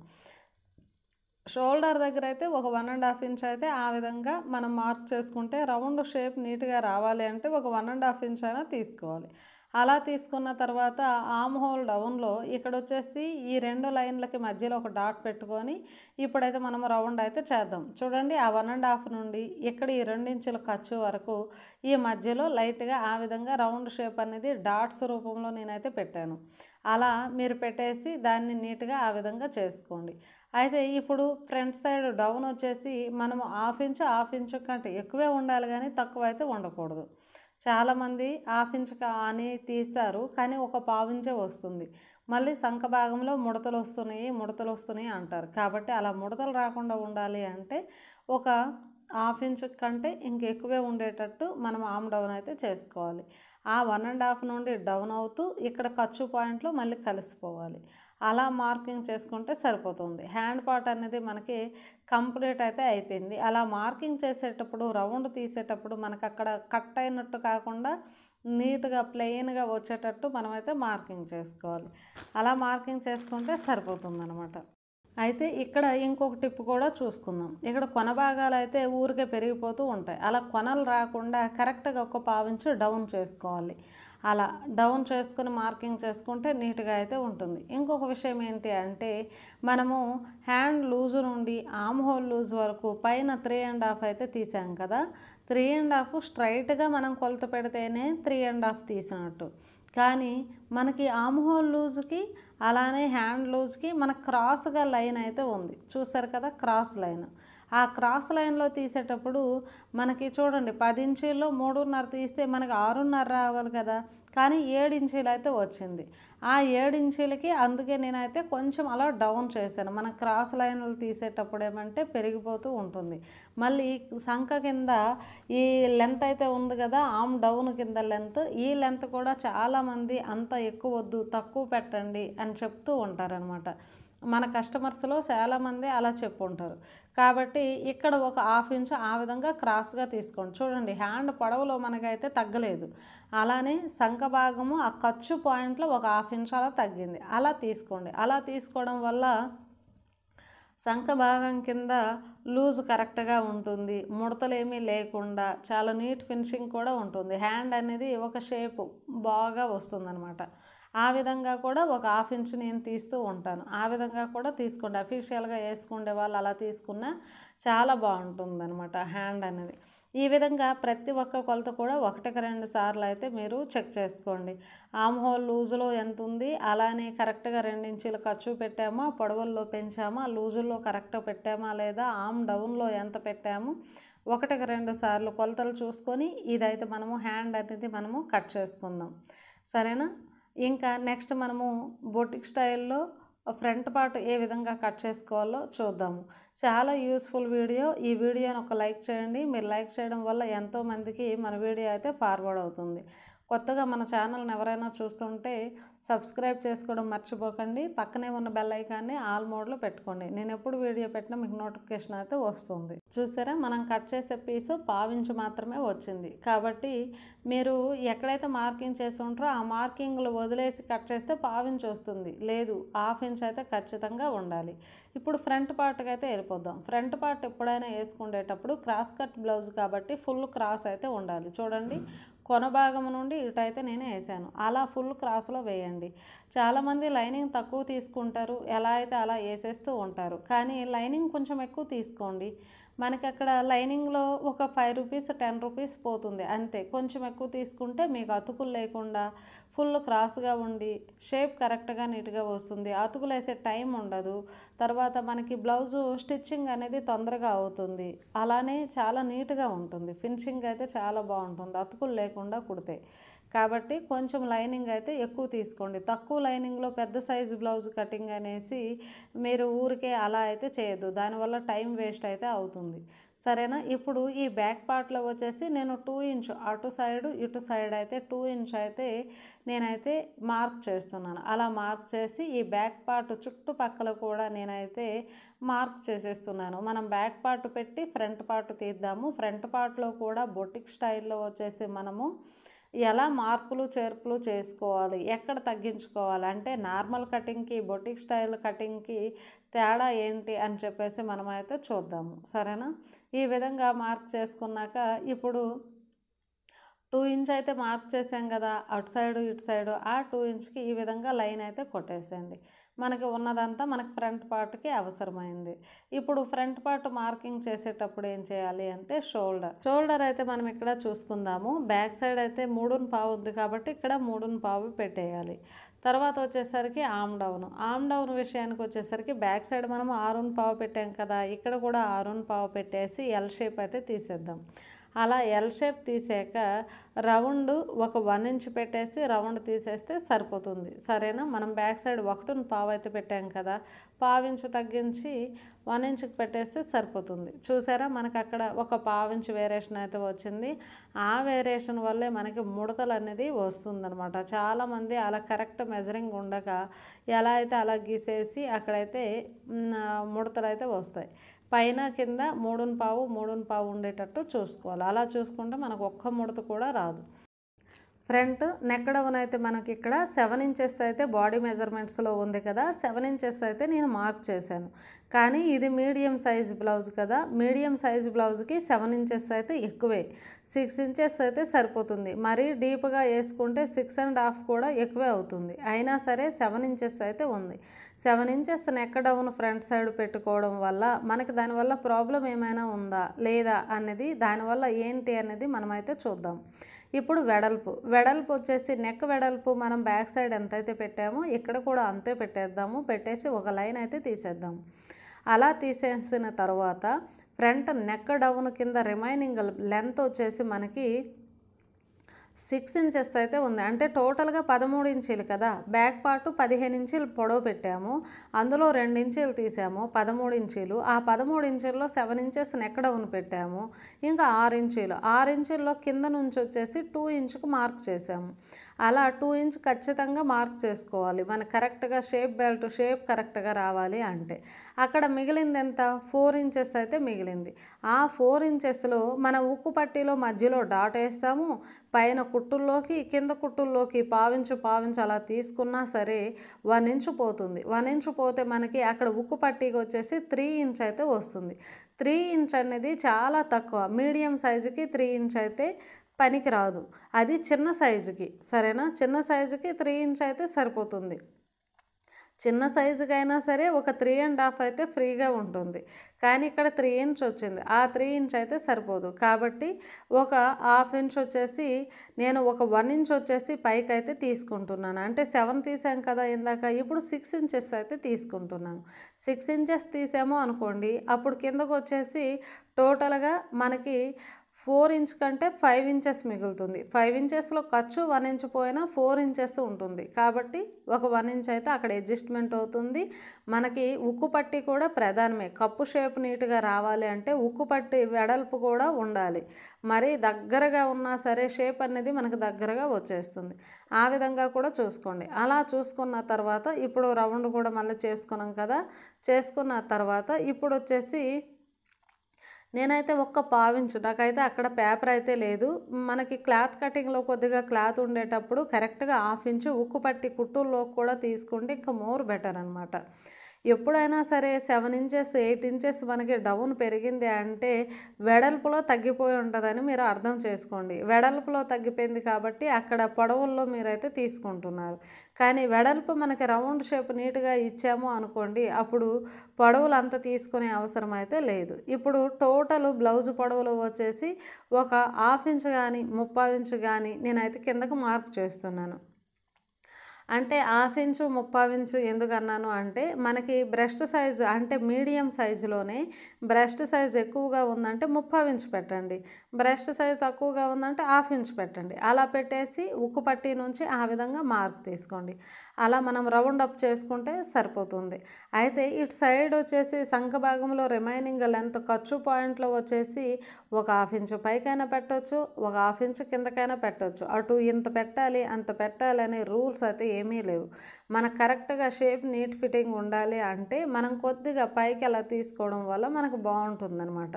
Speaker 1: షోల్డర్ దగ్గర అయితే ఒక వన్ అండ్ హాఫ్ ఇంచ్ అయితే ఆ విధంగా మనం మార్క్ చేసుకుంటే రౌండ్ షేప్ నీట్గా రావాలి అంటే ఒక వన్ అండ్ హాఫ్ ఇంచ్ అయినా తీసుకోవాలి అలా తీసుకున్న తర్వాత ఆమ్ హోల్ డౌన్లో ఇక్కడ వచ్చేసి ఈ రెండు లైన్లకి మధ్యలో ఒక డాట్ పెట్టుకొని ఇప్పుడైతే మనం రౌండ్ అయితే చేద్దాం చూడండి ఆ వన్ అండ్ హాఫ్ నుండి ఇక్కడ ఈ రెండించుల ఖర్చు వరకు ఈ మధ్యలో లైట్గా ఆ విధంగా రౌండ్ షేప్ అనేది డాట్స్ రూపంలో నేనైతే పెట్టాను అలా మీరు పెట్టేసి దాన్ని నీట్గా ఆ విధంగా చేసుకోండి అయితే ఇప్పుడు ఫ్రంట్ సైడ్ డౌన్ వచ్చేసి మనము హాఫ్ ఇంచు హాఫ్ ఇంచు కంటే ఎక్కువే ఉండాలి కానీ తక్కువ అయితే ఉండకూడదు చాలామంది హాఫ్ ఇంచ్ అని తీస్తారు కానీ ఒక పావించే వస్తుంది మళ్ళీ సంఖ భాగంలో ముడతలు వస్తున్నాయి ముడతలు వస్తున్నాయి అంటారు కాబట్టి అలా ముడతలు రాకుండా ఉండాలి అంటే ఒక హాఫ్ ఇంచ్ కంటే ఇంకెక్కువే ఉండేటట్టు మనం ఆమ్ డౌన్ అయితే చేసుకోవాలి ఆ వన్ అండ్ హాఫ్ నుండి డౌన్ అవుతూ ఇక్కడ ఖర్చు పాయింట్లు మళ్ళీ కలిసిపోవాలి అలా మార్కింగ్ చేసుకుంటే సరిపోతుంది హ్యాండ్ పార్ట్ అనేది మనకి కంప్లీట్ అయితే అయిపోయింది అలా మార్కింగ్ చేసేటప్పుడు రౌండ్ తీసేటప్పుడు మనకు అక్కడ కట్ అయినట్టు కాకుండా నీట్గా ప్లెయిన్గా వచ్చేటట్టు మనమైతే మార్కింగ్ చేసుకోవాలి అలా మార్కింగ్ చేసుకుంటే అనమాట అయితే ఇక్కడ ఇంకొక టిప్ కూడా చూసుకుందాం ఇక్కడ కొన భాగాలు అయితే ఊరికే పెరిగిపోతూ ఉంటాయి అలా కొనలు రాకుండా కరెక్ట్గా ఒక పావించి డౌన్ చేసుకోవాలి అలా డౌన్ చేసుకుని మార్కింగ్ చేసుకుంటే నీట్గా అయితే ఉంటుంది ఇంకొక విషయం ఏంటి అంటే మనము హ్యాండ్ లూజు నుండి ఆమ్ హోల్ లూజ్ వరకు పైన త్రీ అండ్ హాఫ్ అయితే తీసాం కదా త్రీ అండ్ హాఫ్ స్ట్రైట్గా మనం కొలత పెడితేనే త్రీ అండ్ హాఫ్ తీసినట్టు కానీ మనకి ఆమ్ హోల్ లూజ్కి అలానే హ్యాండ్ లూజ్కి మన క్రాస్గా లైన్ అయితే ఉంది చూసారు కదా క్రాస్ లైన్ ఆ క్రాస్ లైన్లో తీసేటప్పుడు మనకి చూడండి పది ఇంచీల్లో మూడున్నర తీస్తే మనకి ఆరున్నర రావాలి కదా కానీ ఏడు ఇంచీలు అయితే వచ్చింది ఆ ఏడు ఇంచీలకి అందుకే నేనైతే కొంచెం అలా డౌన్ చేశాను మనం క్రాస్ లైన్లు తీసేటప్పుడు ఏమంటే పెరిగిపోతూ ఉంటుంది మళ్ళీ సంఖ కింద ఈ లెంత్ అయితే ఉంది కదా ఆమ్ డౌన్ కింద లెంత్ ఈ లెంత్ కూడా చాలామంది అంత ఎక్కువ వద్దు తక్కువ పెట్టండి అని చెప్తూ ఉంటారనమాట మన కస్టమర్స్లో చాలామంది అలా చెప్పుంటారు కాబట్టి ఇక్కడ ఒక హాఫ్ ఇంచ్ ఆ విధంగా క్రాస్గా తీసుకోండి చూడండి హ్యాండ్ పొడవులో మనకైతే తగ్గలేదు అలానే సంఖ భాగము ఆ ఖర్చు పాయింట్లో ఒక హాఫ్ ఇంచ్ అలా తగ్గింది అలా తీసుకోండి అలా తీసుకోవడం వల్ల సంఖ భాగం కింద లూజ్ కరెక్ట్గా ఉంటుంది ముడతలేమీ లేకుండా చాలా నీట్ ఫినిషింగ్ కూడా ఉంటుంది హ్యాండ్ అనేది ఒక షేప్ బాగా వస్తుందన్నమాట ఆ విధంగా కూడా ఒక హాఫ్ ఇంచ్ నేను తీస్తూ ఉంటాను ఆ విధంగా కూడా తీసుకోండి అఫీషియల్గా వేసుకుండే వాళ్ళు అలా తీసుకున్నా చాలా బాగుంటుంది అనమాట హ్యాండ్ అనేది ఈ విధంగా ప్రతి ఒక్క కొలత కూడా ఒకటికి రెండు సార్లు అయితే మీరు చెక్ చేసుకోండి ఆమ్ హోల్ లూజులో ఎంత ఉంది అలానే కరెక్ట్గా రెండించీలు ఖర్చు పెట్టామా పొడవల్లో పెంచామా లూజుల్లో కరెక్ట్ పెట్టామా లేదా ఆమ్ డౌన్లో ఎంత పెట్టాము ఒకటికి రెండు సార్లు కొలతలు చూసుకొని ఇదైతే మనము హ్యాండ్ అనేది మనము కట్ చేసుకుందాం సరేనా ఇంకా నెక్స్ట్ మనము బొటిక్ స్టైల్లో ఫ్రంట్ పార్ట్ ఏ విధంగా కట్ చేసుకోవాలో చూద్దాము చాలా యూస్ఫుల్ వీడియో ఈ వీడియోని ఒక లైక్ చేయండి మీరు లైక్ చేయడం వల్ల ఎంతోమందికి మన వీడియో అయితే ఫార్వర్డ్ అవుతుంది కొత్తగా మన ఛానల్ని ఎవరైనా చూస్తుంటే సబ్స్క్రైబ్ చేసుకోవడం మర్చిపోకండి పక్కనే ఉన్న బెల్ ఐకాన్ని ఆల్ మోడ్లో పెట్టుకోండి నేను ఎప్పుడు వీడియో పెట్టినా మీకు నోటిఫికేషన్ అయితే వస్తుంది చూసారా మనం కట్ చేసే పీసు పావించి మాత్రమే వచ్చింది కాబట్టి మీరు ఎక్కడైతే మార్కింగ్ చేసి ఉంటారో ఆ మార్కింగ్లు వదిలేసి కట్ చేస్తే పావించి వస్తుంది లేదు హాఫ్ ఇంచ్ అయితే ఖచ్చితంగా ఉండాలి ఇప్పుడు ఫ్రంట్ పార్ట్కి అయితే వెళ్ళిపోద్దాం ఫ్రంట్ పార్ట్ ఎప్పుడైనా వేసుకునేటప్పుడు క్రాస్ కట్ బ్లౌజ్ కాబట్టి ఫుల్ క్రాస్ అయితే ఉండాలి చూడండి కొన భాగం నుండి ఇటైతే నేను వేసాను అలా ఫుల్ క్రాస్లో వేయండి చాలామంది లైనింగ్ తక్కువ తీసుకుంటారు ఎలా అయితే అలా వేసేస్తూ ఉంటారు కానీ లైనింగ్ కొంచెం ఎక్కువ తీసుకోండి మనకి అక్కడ లైనింగ్లో ఒక ఫైవ్ రూపీస్ టెన్ రూపీస్ పోతుంది అంతే కొంచెం ఎక్కువ తీసుకుంటే మీకు అతుకులు లేకుండా ఫుల్ క్రాస్గా ఉండి షేప్ కరెక్ట్గా నీట్గా వస్తుంది అతుకులు వేసే టైం ఉండదు తర్వాత మనకి బ్లౌజు స్టిచ్చింగ్ అనేది తొందరగా అవుతుంది అలానే చాలా నీట్గా ఉంటుంది ఫినిషింగ్ అయితే చాలా బాగుంటుంది అతుకులు లేకుండా కుడతాయి కాబట్టి కొంచెం లైనింగ్ అయితే ఎక్కువ తీసుకోండి తక్కువ లైనింగ్లో పెద్ద సైజు బ్లౌజ్ కటింగ్ అనేసి మీరు ఊరికే అలా అయితే చేయొద్దు దానివల్ల టైం వేస్ట్ అయితే అవుతుంది సరేనా ఇప్పుడు ఈ బ్యాక్ పార్ట్లో వచ్చేసి నేను టూ ఇంచ్ అటు సైడ్ ఇటు సైడ్ అయితే టూ ఇంచ్ అయితే నేనైతే మార్క్ చేస్తున్నాను అలా మార్క్ చేసి ఈ బ్యాక్ పార్ట్ చుట్టుపక్కల కూడా నేనైతే మార్క్ చేసేస్తున్నాను మనం బ్యాక్ పార్ట్ పెట్టి ఫ్రంట్ పార్ట్ తీద్దాము ఫ్రంట్ పార్ట్లో కూడా బొటిక్ స్టైల్లో వచ్చేసి మనము ఎలా మార్పులు చేర్పులు చేసుకోవాలి ఎక్కడ తగ్గించుకోవాలి అంటే నార్మల్ కటింగ్కి బొటిక్ స్టైల్ కటింగ్కి తేడా ఏంటి అని చెప్పేసి మనమైతే చూద్దాము సరేనా ఈ విధంగా మార్క్ చేసుకున్నాక ఇప్పుడు టూ ఇంచ్ అయితే మార్క్ చేసాం కదా అటు సైడు ఇటు సైడు ఆ టూ ఇంచ్కి ఈ విధంగా లైన్ అయితే కొట్టేసేయండి మనకి ఉన్నదంతా మనకి ఫ్రంట్ పార్ట్కి అవసరమైంది ఇప్పుడు ఫ్రంట్ పార్ట్ మార్కింగ్ చేసేటప్పుడు ఏం చేయాలి అంటే షోల్డర్ షోల్డర్ అయితే మనం ఇక్కడ చూసుకుందాము బ్యాక్ సైడ్ అయితే మూడున్ పావు ఉంది కాబట్టి ఇక్కడ మూడున్ పావు పెట్టేయాలి తర్వాత వచ్చేసరికి ఆమ్ డౌన్ ఆమ్ డౌన్ విషయానికి వచ్చేసరికి బ్యాక్ సైడ్ మనం ఆరున్ పావు పెట్టాం కదా ఇక్కడ కూడా ఆరున్ పావు పెట్టేసి ఎల్ షేప్ అయితే తీసేద్దాం అలా ఎల్ షేప్ తీసాక రౌండ్ ఒక వన్ ఇంచ్ పెట్టేసి రౌండ్ తీసేస్తే సరిపోతుంది సరేనా మనం బ్యాక్ సైడ్ ఒకటిని పావు అయితే పెట్టాం కదా పావు ఇంచు తగ్గించి వన్ ఇంచుకి పెట్టేస్తే సరిపోతుంది చూసారా మనకు అక్కడ ఒక పావు ఇంచు వేరియేషన్ అయితే వచ్చింది ఆ వేరియేషన్ వల్లే మనకి ముడతలు అనేది వస్తుందనమాట చాలామంది అలా కరెక్ట్ మెజరింగ్ ఉండక ఎలా అయితే అలా గీసేసి అక్కడైతే ముడతలు అయితే వస్తాయి పైన కింద మూడున్ పావు మూడున్ పావు ఉండేటట్టు చూసుకోవాలి అలా చూసుకుంటే మనకు ఒక్క ముడత కూడా రాదు ఫ్రంట్ నెక్ డౌన్ అయితే మనకి ఇక్కడ సెవెన్ ఇంచెస్ అయితే బాడీ మెజర్మెంట్స్లో ఉంది కదా సెవెన్ ఇంచెస్ అయితే నేను మార్క్ చేశాను కానీ ఇది మీడియం సైజ్ బ్లౌజ్ కదా మీడియం సైజ్ బ్లౌజ్కి సెవెన్ ఇంచెస్ అయితే ఎక్కువే సిక్స్ ఇంచెస్ అయితే సరిపోతుంది మరీ డీప్గా వేసుకుంటే సిక్స్ అండ్ హాఫ్ కూడా ఎక్కువే అవుతుంది అయినా సరే సెవెన్ ఇంచెస్ అయితే ఉంది seven inches neck down front side పెట్టుకోవడం వల్ల మనకి దానివల్ల ప్రాబ్లం ఏమైనా ఉందా లేదా అనేది దానివల్ల ఏంటి అనేది మనమైతే చూద్దాం ఇప్పుడు వెడల్పు వెడల్పు వచ్చేసి నెక్ వెడల్పు మనం బ్యాక్ సైడ్ ఎంతైతే పెట్టామో ఇక్కడ కూడా అంతే పెట్టేద్దాము పెట్టేసి ఒక లైన్ అయితే తీసేద్దాము అలా తీసేసిన తర్వాత ఫ్రంట్ నెక్ డౌన్ కింద రిమైనింగ్ లెంత్ వచ్చేసి మనకి సిక్స్ ఇంచెస్ అయితే ఉంది అంటే టోటల్గా పదమూడు ఇంచీలు కదా బ్యాక్ పార్ట్ పదిహేను ఇంచీలు పొడవు పెట్టాము అందులో రెండు ఇంచీలు తీసాము పదమూడు ఇంచీలు ఆ పదమూడు ఇంచీల్లో సెవెన్ ఇంచెస్ నెక్ డౌన్ పెట్టాము ఇంకా ఆరు ఇంచీలు ఆరు ఇంచీల్లో కింద నుంచి వచ్చేసి టూ ఇంచుకు మార్క్ చేసాము అలా టూ ఇంచ్ ఖచ్చితంగా మార్క్ చేసుకోవాలి మన కరెక్ట్గా షేప్ బెల్ట్ షేప్ కరెక్ట్గా రావాలి అంటే అక్కడ మిగిలింది ఎంత ఫోర్ ఇంచెస్ అయితే మిగిలింది ఆ ఫోర్ ఇంచెస్లో మన ఉక్కు పట్టీలో మధ్యలో డాట్ వేస్తాము పైన కుట్టుల్లోకి కింద కుట్టుల్లోకి పావించు పావించు అలా తీసుకున్నా సరే వన్ ఇంచు పోతుంది వన్ ఇంచు పోతే మనకి అక్కడ ఉక్కు పట్టీకి వచ్చేసి త్రీ ఇంచ్ అయితే వస్తుంది త్రీ ఇంచ్ అనేది చాలా తక్కువ మీడియం సైజుకి త్రీ ఇంచ్ అయితే పనికి రాదు అది చిన్న సైజుకి సరేనా చిన్న సైజుకి త్రీ ఇంచ్ అయితే సరిపోతుంది చిన్న సైజుకి అయినా సరే ఒక త్రీ అండ్ హాఫ్ అయితే ఫ్రీగా ఉంటుంది కానీ ఇక్కడ త్రీ ఇంచ్ వచ్చింది ఆ త్రీ ఇంచ్ అయితే సరిపోదు కాబట్టి ఒక హాఫ్ ఇంచ్ వచ్చేసి నేను ఒక వన్ ఇంచ్ వచ్చేసి పైకి అయితే తీసుకుంటున్నాను అంటే సెవెన్ తీసాం కదా ఇందాక ఇప్పుడు సిక్స్ ఇంచెస్ అయితే తీసుకుంటున్నాను సిక్స్ ఇంచెస్ తీసామో అనుకోండి అప్పుడు కిందకు వచ్చేసి టోటల్గా మనకి ఫోర్ ఇంచ్ కంటే ఫైవ్ ఇంచెస్ మిగులుతుంది ఫైవ్ ఇంచెస్లో ఖర్చు వన్ ఇంచ్ పోయినా ఫోర్ ఇంచెస్ ఉంటుంది కాబట్టి ఒక వన్ ఇంచ్ అయితే అక్కడ అడ్జస్ట్మెంట్ అవుతుంది మనకి ఉక్కు పట్టి కూడా ప్రధానమే కప్పు షేప్ నీట్గా రావాలి అంటే ఉక్కు పట్టి వెడల్పు కూడా ఉండాలి మరి దగ్గరగా ఉన్నా సరే షేప్ అనేది మనకు దగ్గరగా వచ్చేస్తుంది ఆ విధంగా కూడా చూసుకోండి అలా చూసుకున్న తర్వాత ఇప్పుడు రౌండ్ కూడా మళ్ళీ చేసుకున్నాం కదా చేసుకున్న తర్వాత ఇప్పుడు వచ్చేసి నేనైతే ఒక్క పావించు నాకైతే అక్కడ పేపర్ అయితే లేదు మనకి క్లాత్ కటింగ్లో కొద్దిగా క్లాత్ ఉండేటప్పుడు కరెక్ట్గా హాఫ్ ఇంచు ఉక్కు పట్టి కుట్టుల్లో కూడా తీసుకుంటే ఇంకా మోర్ బెటర్ అనమాట ఎప్పుడైనా సరే సెవెన్ ఇంచెస్ ఎయిట్ ఇంచెస్ మనకి డౌన్ పెరిగింది అంటే వెడల్పులో తగ్గిపోయి ఉంటుందని మీరు అర్థం చేసుకోండి వెడల్పులో తగ్గిపోయింది కాబట్టి అక్కడ పొడవుల్లో మీరైతే తీసుకుంటున్నారు కానీ వెడల్పు మనకి రౌండ్ షేప్ నీట్గా ఇచ్చాము అనుకోండి అప్పుడు పొడవులు అంత తీసుకునే అవసరం అయితే లేదు ఇప్పుడు టోటల్ బ్లౌజ్ పొడవులు వచ్చేసి ఒక హాఫ్ ఇంచ్ కానీ ముప్పై ఇంచ్ కానీ నేనైతే కిందకు మార్క్ చేస్తున్నాను అంటే హాఫ్ ఇంచు ముప్పావు ఇంచు ఎందుకన్నాను అంటే మనకి బ్రెస్ట్ సైజు అంటే మీడియం సైజులోనే బ్రెస్ట్ సైజు ఎక్కువగా ఉందంటే ముప్పావు ఇంచు పెట్టండి బ్రెస్ట్ సైజు తక్కువగా ఉందంటే హాఫ్ ఇంచు పెట్టండి అలా పెట్టేసి ఉక్కు పట్టి నుంచి ఆ విధంగా మార్క్ తీసుకోండి అలా మనం రౌండ్ అప్ చేసుకుంటే సరిపోతుంది అయితే ఇటు సైడ్ వచ్చేసి సంఖ భాగంలో రిమైనింగ్ లెంత్ ఖర్చు పాయింట్లో వచ్చేసి ఒక హాఫ్ ఇంచు పైకైనా పెట్టవచ్చు ఒక హాఫ్ ఇంచు కిందకైనా పెట్టవచ్చు అటు ఇంత పెట్టాలి అంత పెట్టాలి అనే రూల్స్ అయితే ఏమీ లేవు మనకు కరెక్ట్గా షేప్ నీట్ ఫిట్టింగ్ ఉండాలి అంటే మనం కొద్దిగా పైకి అలా తీసుకోవడం వల్ల మనకు బాగుంటుందన్నమాట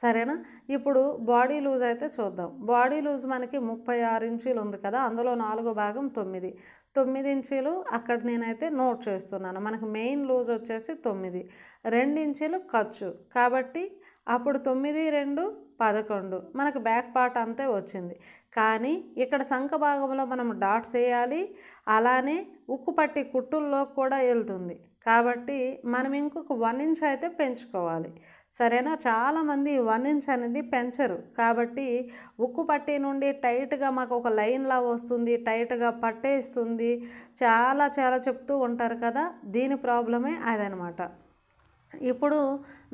Speaker 1: సరేనా ఇప్పుడు బాడీ లూజ్ అయితే చూద్దాం బాడీ లూజ్ మనకి ముప్పై ఆరు ఇంచీలు ఉంది కదా అందులో నాలుగో భాగం తొమ్మిది తొమ్మిది ఇంచీలు అక్కడ నేనైతే నోట్ చేస్తున్నాను మనకు మెయిన్ లూజ్ వచ్చేసి తొమ్మిది రెండు ఇంచీలు ఖర్చు కాబట్టి అప్పుడు తొమ్మిది రెండు పదకొండు మనకు బ్యాక్ పార్ట్ అంతే వచ్చింది కానీ ఇక్కడ సంఖ భాగంలో మనం డాట్స్ వేయాలి అలానే ఉక్కు పట్టి కుట్టుల్లో కూడా వెళ్తుంది కాబట్టి మనం ఇంకొక వన్ ఇంచ్ అయితే పెంచుకోవాలి సరేనా చాలామంది వన్ ఇంచ్ అనేది పెంచరు కాబట్టి ఉక్కు పట్టే నుండి టైట్గా మాకు ఒక లైన్లా వస్తుంది టైట్గా పట్టేస్తుంది చాలా చాలా చెప్తూ ఉంటారు కదా దీని ప్రాబ్లమే అదనమాట ఇప్పుడు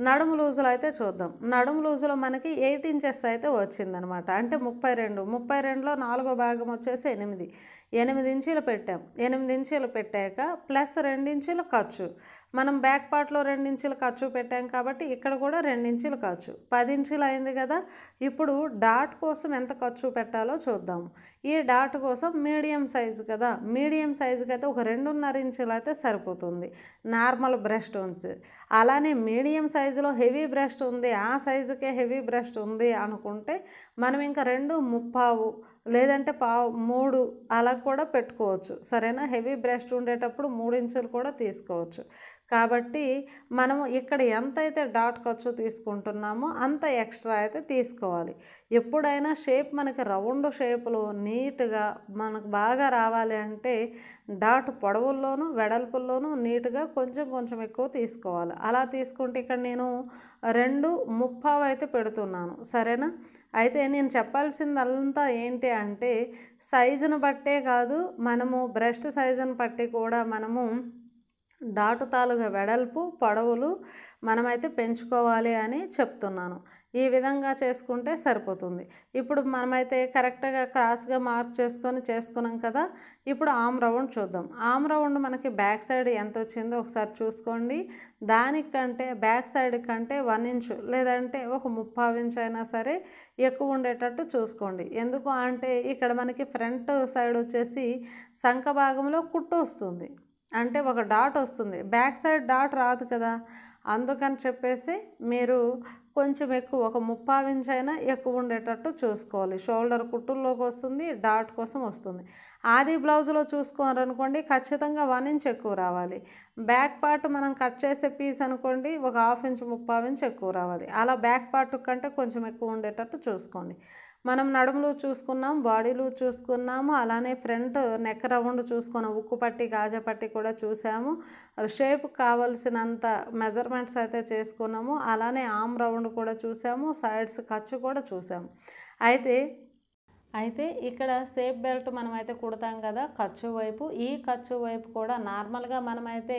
Speaker 1: నడుము లూజులు అయితే చూద్దాం నడుము లూజులో మనకి ఎయిట్ ఇంచెస్ అయితే వచ్చిందనమాట అంటే ముప్పై రెండు ముప్పై రెండులో నాలుగో భాగం వచ్చేసి ఎనిమిది ఎనిమిది ఇంచీలు పెట్టాం ఎనిమిది ఇంచీలు పెట్టాక ప్లస్ రెండించీలు ఖర్చు మనం బ్యాక్ పార్ట్లో రెండించీలు ఖర్చు పెట్టాం కాబట్టి ఇక్కడ కూడా రెండించీలు ఖర్చు పది ఇంచీలు అయింది కదా ఇప్పుడు డాట్ కోసం ఎంత ఖర్చు పెట్టాలో చూద్దాం ఈ డాట్ కోసం మీడియం సైజు కదా మీడియం సైజుకి అయితే ఒక రెండున్నర ఇంచులు అయితే సరిపోతుంది నార్మల్ బ్రష్ ఉంది అలానే మీడియం సైజులో హెవీ బ్రష్ ఉంది ఆ సైజుకే హెవీ బ్రష్ ఉంది అనుకుంటే మనం ఇంకా రెండు ముప్పావు లేదంటే పా మూడు అలా కూడా పెట్టుకోవచ్చు సరేనా హెవీ బ్రెస్ట్ ఉండేటప్పుడు మూడు ఇంచులు కూడా తీసుకోవచ్చు కాబట్టి మనము ఇక్కడ ఎంతైతే డాట్ ఖర్చు తీసుకుంటున్నామో అంత ఎక్స్ట్రా అయితే తీసుకోవాలి ఎప్పుడైనా షేప్ మనకి రౌండ్ షేప్లో నీట్గా మనకు బాగా రావాలి అంటే డాట్ పొడవుల్లోనూ వెడల్పుల్లోనూ నీట్గా కొంచెం కొంచెం ఎక్కువ తీసుకోవాలి అలా తీసుకుంటే ఇక్కడ నేను రెండు ముప్పావు అయితే పెడుతున్నాను సరేనా అయితే నేను చెప్పాల్సిందంతా ఏంటి అంటే సైజును బట్టే కాదు మనము బ్రెస్ట్ సైజును బట్టి కూడా మనము దాటుతాలుగా వెడల్పు పొడవులు మనమైతే పెంచుకోవాలి అని చెప్తున్నాను ఈ విధంగా చేసుకుంటే సరిపోతుంది ఇప్పుడు మనమైతే కరెక్ట్గా క్రాస్గా మార్క్ చేసుకొని చేసుకున్నాం కదా ఇప్పుడు ఆమ్ రౌండ్ చూద్దాం ఆమ్ రౌండ్ మనకి బ్యాక్ సైడ్ ఎంత వచ్చిందో ఒకసారి చూసుకోండి దానికంటే బ్యాక్ సైడ్ కంటే వన్ ఇంచ్ లేదంటే ఒక ముప్పావ్ ఇంచ్ అయినా సరే ఎక్కువ ఉండేటట్టు చూసుకోండి ఎందుకు అంటే ఇక్కడ మనకి ఫ్రంట్ సైడ్ వచ్చేసి సంఖ భాగంలో కుట్టు వస్తుంది అంటే ఒక డాట్ వస్తుంది బ్యాక్ సైడ్ డాట్ రాదు కదా అందుకని చెప్పేసి మీరు కొంచెం ఎక్కువ ఒక ముప్పావు ఇంచ్ అయినా ఎక్కువ ఉండేటట్టు చూసుకోవాలి షోల్డర్ కుట్టుల్లోకి వస్తుంది డాట్ కోసం వస్తుంది ఆది బ్లౌజ్లో చూసుకోవాలనుకోండి ఖచ్చితంగా వన్ ఇంచ్ ఎక్కువ రావాలి బ్యాక్ పార్ట్ మనం కట్ చేసే పీస్ అనుకోండి ఒక హాఫ్ ఇంచ్ ముప్పావు ఇంచ్ ఎక్కువ రావాలి అలా బ్యాక్ పార్ట్ కంటే కొంచెం ఎక్కువ ఉండేటట్టు చూసుకోండి మనం నడుములు చూసుకున్నాం బాడీలు చూసుకున్నాము అలానే ఫ్రంట్ నెక్ రౌండ్ చూసుకున్నాం ఉక్కు పట్టి గాజా పట్టి కూడా చూసాము షేప్ కావలసినంత మెజర్మెంట్స్ అయితే చేసుకున్నాము అలానే ఆమ్ రౌండ్ కూడా చూసాము సైడ్స్ ఖర్చు కూడా చూసాము అయితే అయితే ఇక్కడ సేఫ్ బెల్ట్ మనమైతే కుడతాం కదా ఖర్చు వైపు ఈ ఖర్చు వైపు కూడా నార్మల్గా మనమైతే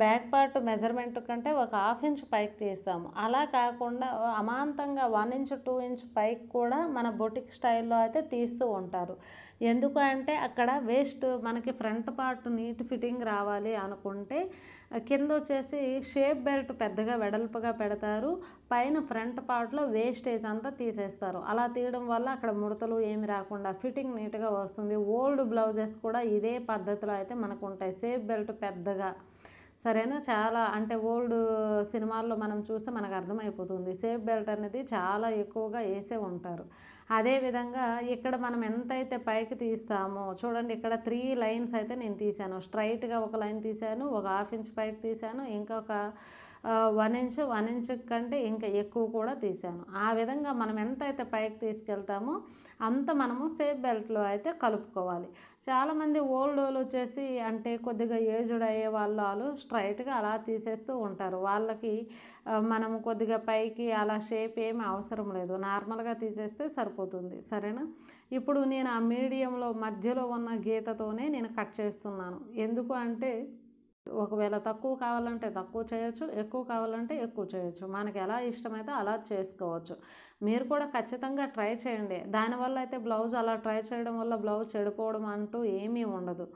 Speaker 1: బ్యాక్ పార్ట్ మెజర్మెంట్ కంటే ఒక హాఫ్ ఇంచ్ పైకి తీస్తాము అలా కాకుండా అమాంతంగా వన్ ఇంచ్ టూ ఇంచ్ పైకి కూడా మన బొటిక్ స్టైల్లో అయితే తీస్తూ ఉంటారు ఎందుకు అంటే అక్కడ వేస్ట్ మనకి ఫ్రంట్ పార్ట్ నీట్ ఫిట్టింగ్ రావాలి అనుకుంటే కింద వచ్చేసి షేప్ బెల్ట్ పెద్దగా వెడల్పుగా పెడతారు పైన ఫ్రంట్ పార్ట్లో వేస్టేజ్ అంతా తీసేస్తారు అలా తీయడం వల్ల అక్కడ ముడతలు ఏమి రాకుండా ఫిట్టింగ్ నీట్గా వస్తుంది ఓల్డ్ బ్లౌజెస్ కూడా ఇదే పద్ధతిలో అయితే మనకు ఉంటాయి షేప్ బెల్ట్ పెద్దగా సరేనా చాలా అంటే ఓల్డ్ సినిమాల్లో మనం చూస్తే మనకు అర్థమైపోతుంది సేఫ్ బెల్ట్ అనేది చాలా ఎక్కువగా వేసే ఉంటారు అదేవిధంగా ఇక్కడ మనం ఎంతైతే పైకి తీస్తామో చూడండి ఇక్కడ త్రీ లైన్స్ అయితే నేను తీశాను స్ట్రైట్గా ఒక లైన్ తీశాను ఒక హాఫ్ ఇంచ్ పైకి తీశాను ఇంకొక వన్ ఇంచ్ వన్ ఇంచ్ కంటే ఇంకా ఎక్కువ కూడా తీశాను ఆ విధంగా మనం ఎంతైతే పైకి తీసుకెళ్తామో అంత మనము సేఫ్ బెల్ట్లో అయితే కలుపుకోవాలి చాలామంది ఓల్డ్ వాళ్ళు వచ్చేసి అంటే కొద్దిగా ఏజ్డ్ అయ్యే వాళ్ళు వాళ్ళు స్ట్రైట్గా అలా తీసేస్తూ ఉంటారు వాళ్ళకి మనము కొద్దిగా పైకి అలా షేప్ ఏమి అవసరం లేదు నార్మల్గా తీసేస్తే సరిపోతుంది సరేనా ఇప్పుడు నేను ఆ మీడియంలో మధ్యలో ఉన్న గీతతోనే నేను కట్ చేస్తున్నాను ఎందుకు అంటే ఒకవేళ తక్కువ కావాలంటే తక్కువ చేయొచ్చు ఎక్కువ కావాలంటే ఎక్కువ చేయొచ్చు మనకి ఎలా ఇష్టమైతే అలా చేసుకోవచ్చు మీరు కూడా ఖచ్చితంగా ట్రై చేయండి దానివల్ల అయితే బ్లౌజ్ అలా ట్రై చేయడం వల్ల బ్లౌజ్ చెడిపోవడం అంటూ ఏమీ ఉండదు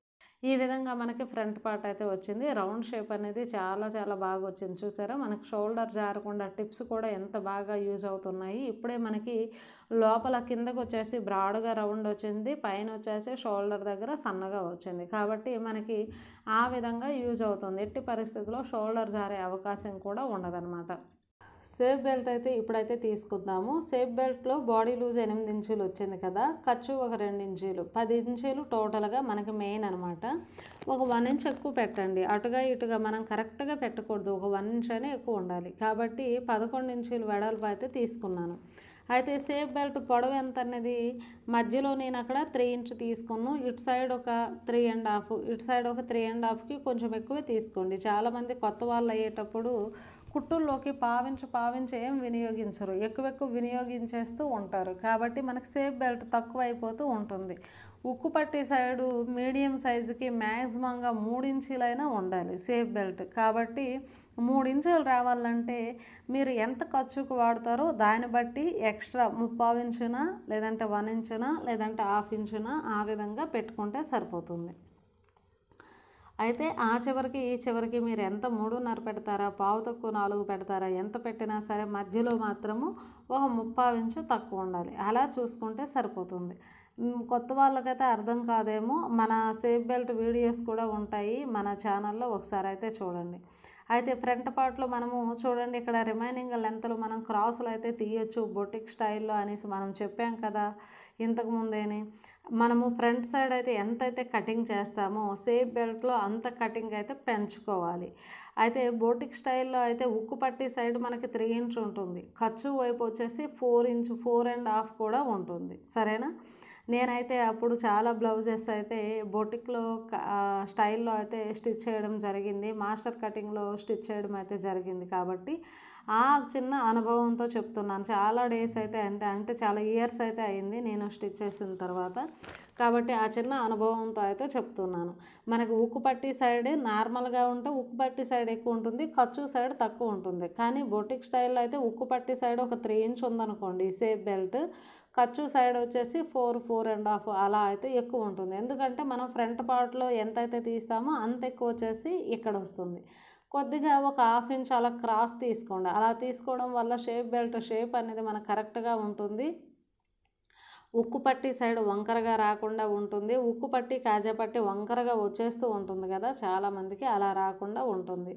Speaker 1: ఈ విధంగా మనకి ఫ్రంట్ పార్ట్ అయితే వచ్చింది రౌండ్ షేప్ అనేది చాలా చాలా బాగా వచ్చింది చూసారా మనకి షోల్డర్ జారకుండా టిప్స్ కూడా ఎంత బాగా యూజ్ అవుతున్నాయి ఇప్పుడే మనకి లోపల కిందకు వచ్చేసి బ్రాడ్గా రౌండ్ వచ్చింది పైన వచ్చేసి షోల్డర్ దగ్గర సన్నగా వచ్చింది కాబట్టి మనకి ఆ విధంగా యూజ్ యూజ్ అవుతుంది ఎట్టి పరిస్థితుల్లో షోల్డర్ జారే అవకాశం కూడా ఉండదన్నమాట సేఫ్ బెల్ట్ అయితే ఇప్పుడైతే తీసుకుందాము సేఫ్ బెల్ట్లో బాడీ లూజ్ ఎనిమిది ఇంచీలు వచ్చింది కదా ఖర్చు ఒక రెండు ఇంచీలు పది ఇంచీలు టోటల్గా మనకి మెయిన్ అనమాట ఒక వన్ ఇంచ్ ఎక్కువ పెట్టండి అటుగా ఇటుగా మనం కరెక్ట్గా పెట్టకూడదు ఒక వన్ ఇంచ్ అనే ఎక్కువ ఉండాలి కాబట్టి పదకొండు ఇంచీలు వెడల్పు అయితే తీసుకున్నాను అయితే సేఫ్ బెల్ట్ పొడవు ఎంత అనేది మధ్యలో నేను అక్కడ త్రీ ఇంచ్ తీసుకున్నాను ఇటు సైడ్ ఒక త్రీ అండ్ హాఫ్ ఇటు సైడ్ ఒక త్రీ అండ్ హాఫ్కి కొంచెం ఎక్కువే తీసుకోండి చాలామంది కొత్త వాళ్ళు అయ్యేటప్పుడు కుట్టుల్లోకి పావించి పావించి ఏం వినియోగించరు ఎక్కువ ఎక్కువ వినియోగించేస్తూ ఉంటారు కాబట్టి మనకు సేఫ్ బెల్ట్ తక్కువ అయిపోతూ ఉంటుంది ఉక్కు పట్టి సైడు మీడియం సైజుకి మ్యాక్సిమంగా మూడు ఇంచీలైనా ఉండాలి సేఫ్ బెల్ట్ కాబట్టి మూడు ఇంచులు రావాలంటే మీరు ఎంత ఖర్చుకు వాడతారో దాన్ని బట్టి ఎక్స్ట్రా ముప్పావు ఇంచున లేదంటే వన్ ఇంచున లేదంటే హాఫ్ ఇంచున ఆ విధంగా పెట్టుకుంటే సరిపోతుంది అయితే ఆ చివరికి ఈ చివరికి మీరు ఎంత మూడున్నర పెడతారా పావు తక్కువ నాలుగు పెడతారా ఎంత పెట్టినా సరే మధ్యలో మాత్రము ఒక ముప్పావు ఇంచు తక్కువ ఉండాలి అలా చూసుకుంటే సరిపోతుంది కొత్త వాళ్ళకైతే అర్థం కాదేమో మన సేఫ్ బెల్ట్ వీడియోస్ కూడా ఉంటాయి మన ఛానల్లో ఒకసారి అయితే చూడండి అయితే ఫ్రంట్ పార్ట్లో మనము చూడండి ఇక్కడ రిమైనింగ్ లెంత్లు మనం క్రాసులు అయితే తీయొచ్చు బొటిక్ స్టైల్లో అనేసి మనం చెప్పాం కదా ఇంతకుముందేని మనము ఫ్రంట్ సైడ్ అయితే ఎంత అయితే కటింగ్ చేస్తామో సేఫ్ బెల్ట్లో అంత కటింగ్ అయితే పెంచుకోవాలి అయితే బోటిక్ స్టైల్లో అయితే ఉక్కు పట్టి సైడ్ మనకి త్రీ ఇంచ్ ఉంటుంది ఖర్చు వైపు వచ్చేసి four inch four and half కూడా ఉంటుంది సరేనా నేనైతే అప్పుడు చాలా బ్లౌజెస్ అయితే బొటిక్లో స్టైల్లో అయితే స్టిచ్ చేయడం జరిగింది మాస్టర్ కటింగ్లో స్టిచ్ చేయడం అయితే జరిగింది కాబట్టి ఆ చిన్న అనుభవంతో చెప్తున్నాను చాలా డేస్ అయితే అంతే అంటే చాలా ఇయర్స్ అయితే అయింది నేను స్టిచ్ చేసిన తర్వాత కాబట్టి ఆ చిన్న అనుభవంతో అయితే చెప్తున్నాను మనకి ఉక్కు పట్టి సైడ్ నార్మల్గా ఉంటే ఉక్కు పట్టి సైడ్ ఎక్కువ ఉంటుంది ఖర్చు సైడ్ తక్కువ ఉంటుంది కానీ బొటిక్ స్టైల్లో అయితే ఉక్కు పట్టి సైడ్ ఒక త్రీ ఇంచ్ ఉందనుకోండి సేఫ్ బెల్ట్ ఖర్చు సైడ్ వచ్చేసి ఫోర్ ఫోర్ అండ్ హాఫ్ అలా అయితే ఎక్కువ ఉంటుంది ఎందుకంటే మనం ఫ్రంట్ పార్ట్లో ఎంత అయితే తీస్తామో అంత ఎక్కువ వచ్చేసి ఇక్కడ వస్తుంది కొద్దిగా ఒక హాఫ్ ఇంచ్ అలా క్రాస్ తీసుకోండి అలా తీసుకోవడం వల్ల షేప్ బెల్ట్ షేప్ అనేది మనకు కరెక్ట్గా ఉంటుంది ఉక్కు పట్టి సైడ్ వంకరగా రాకుండా ఉంటుంది ఉక్కు పట్టి కాజా పట్టి వంకరగా వచ్చేస్తూ ఉంటుంది కదా చాలామందికి అలా రాకుండా ఉంటుంది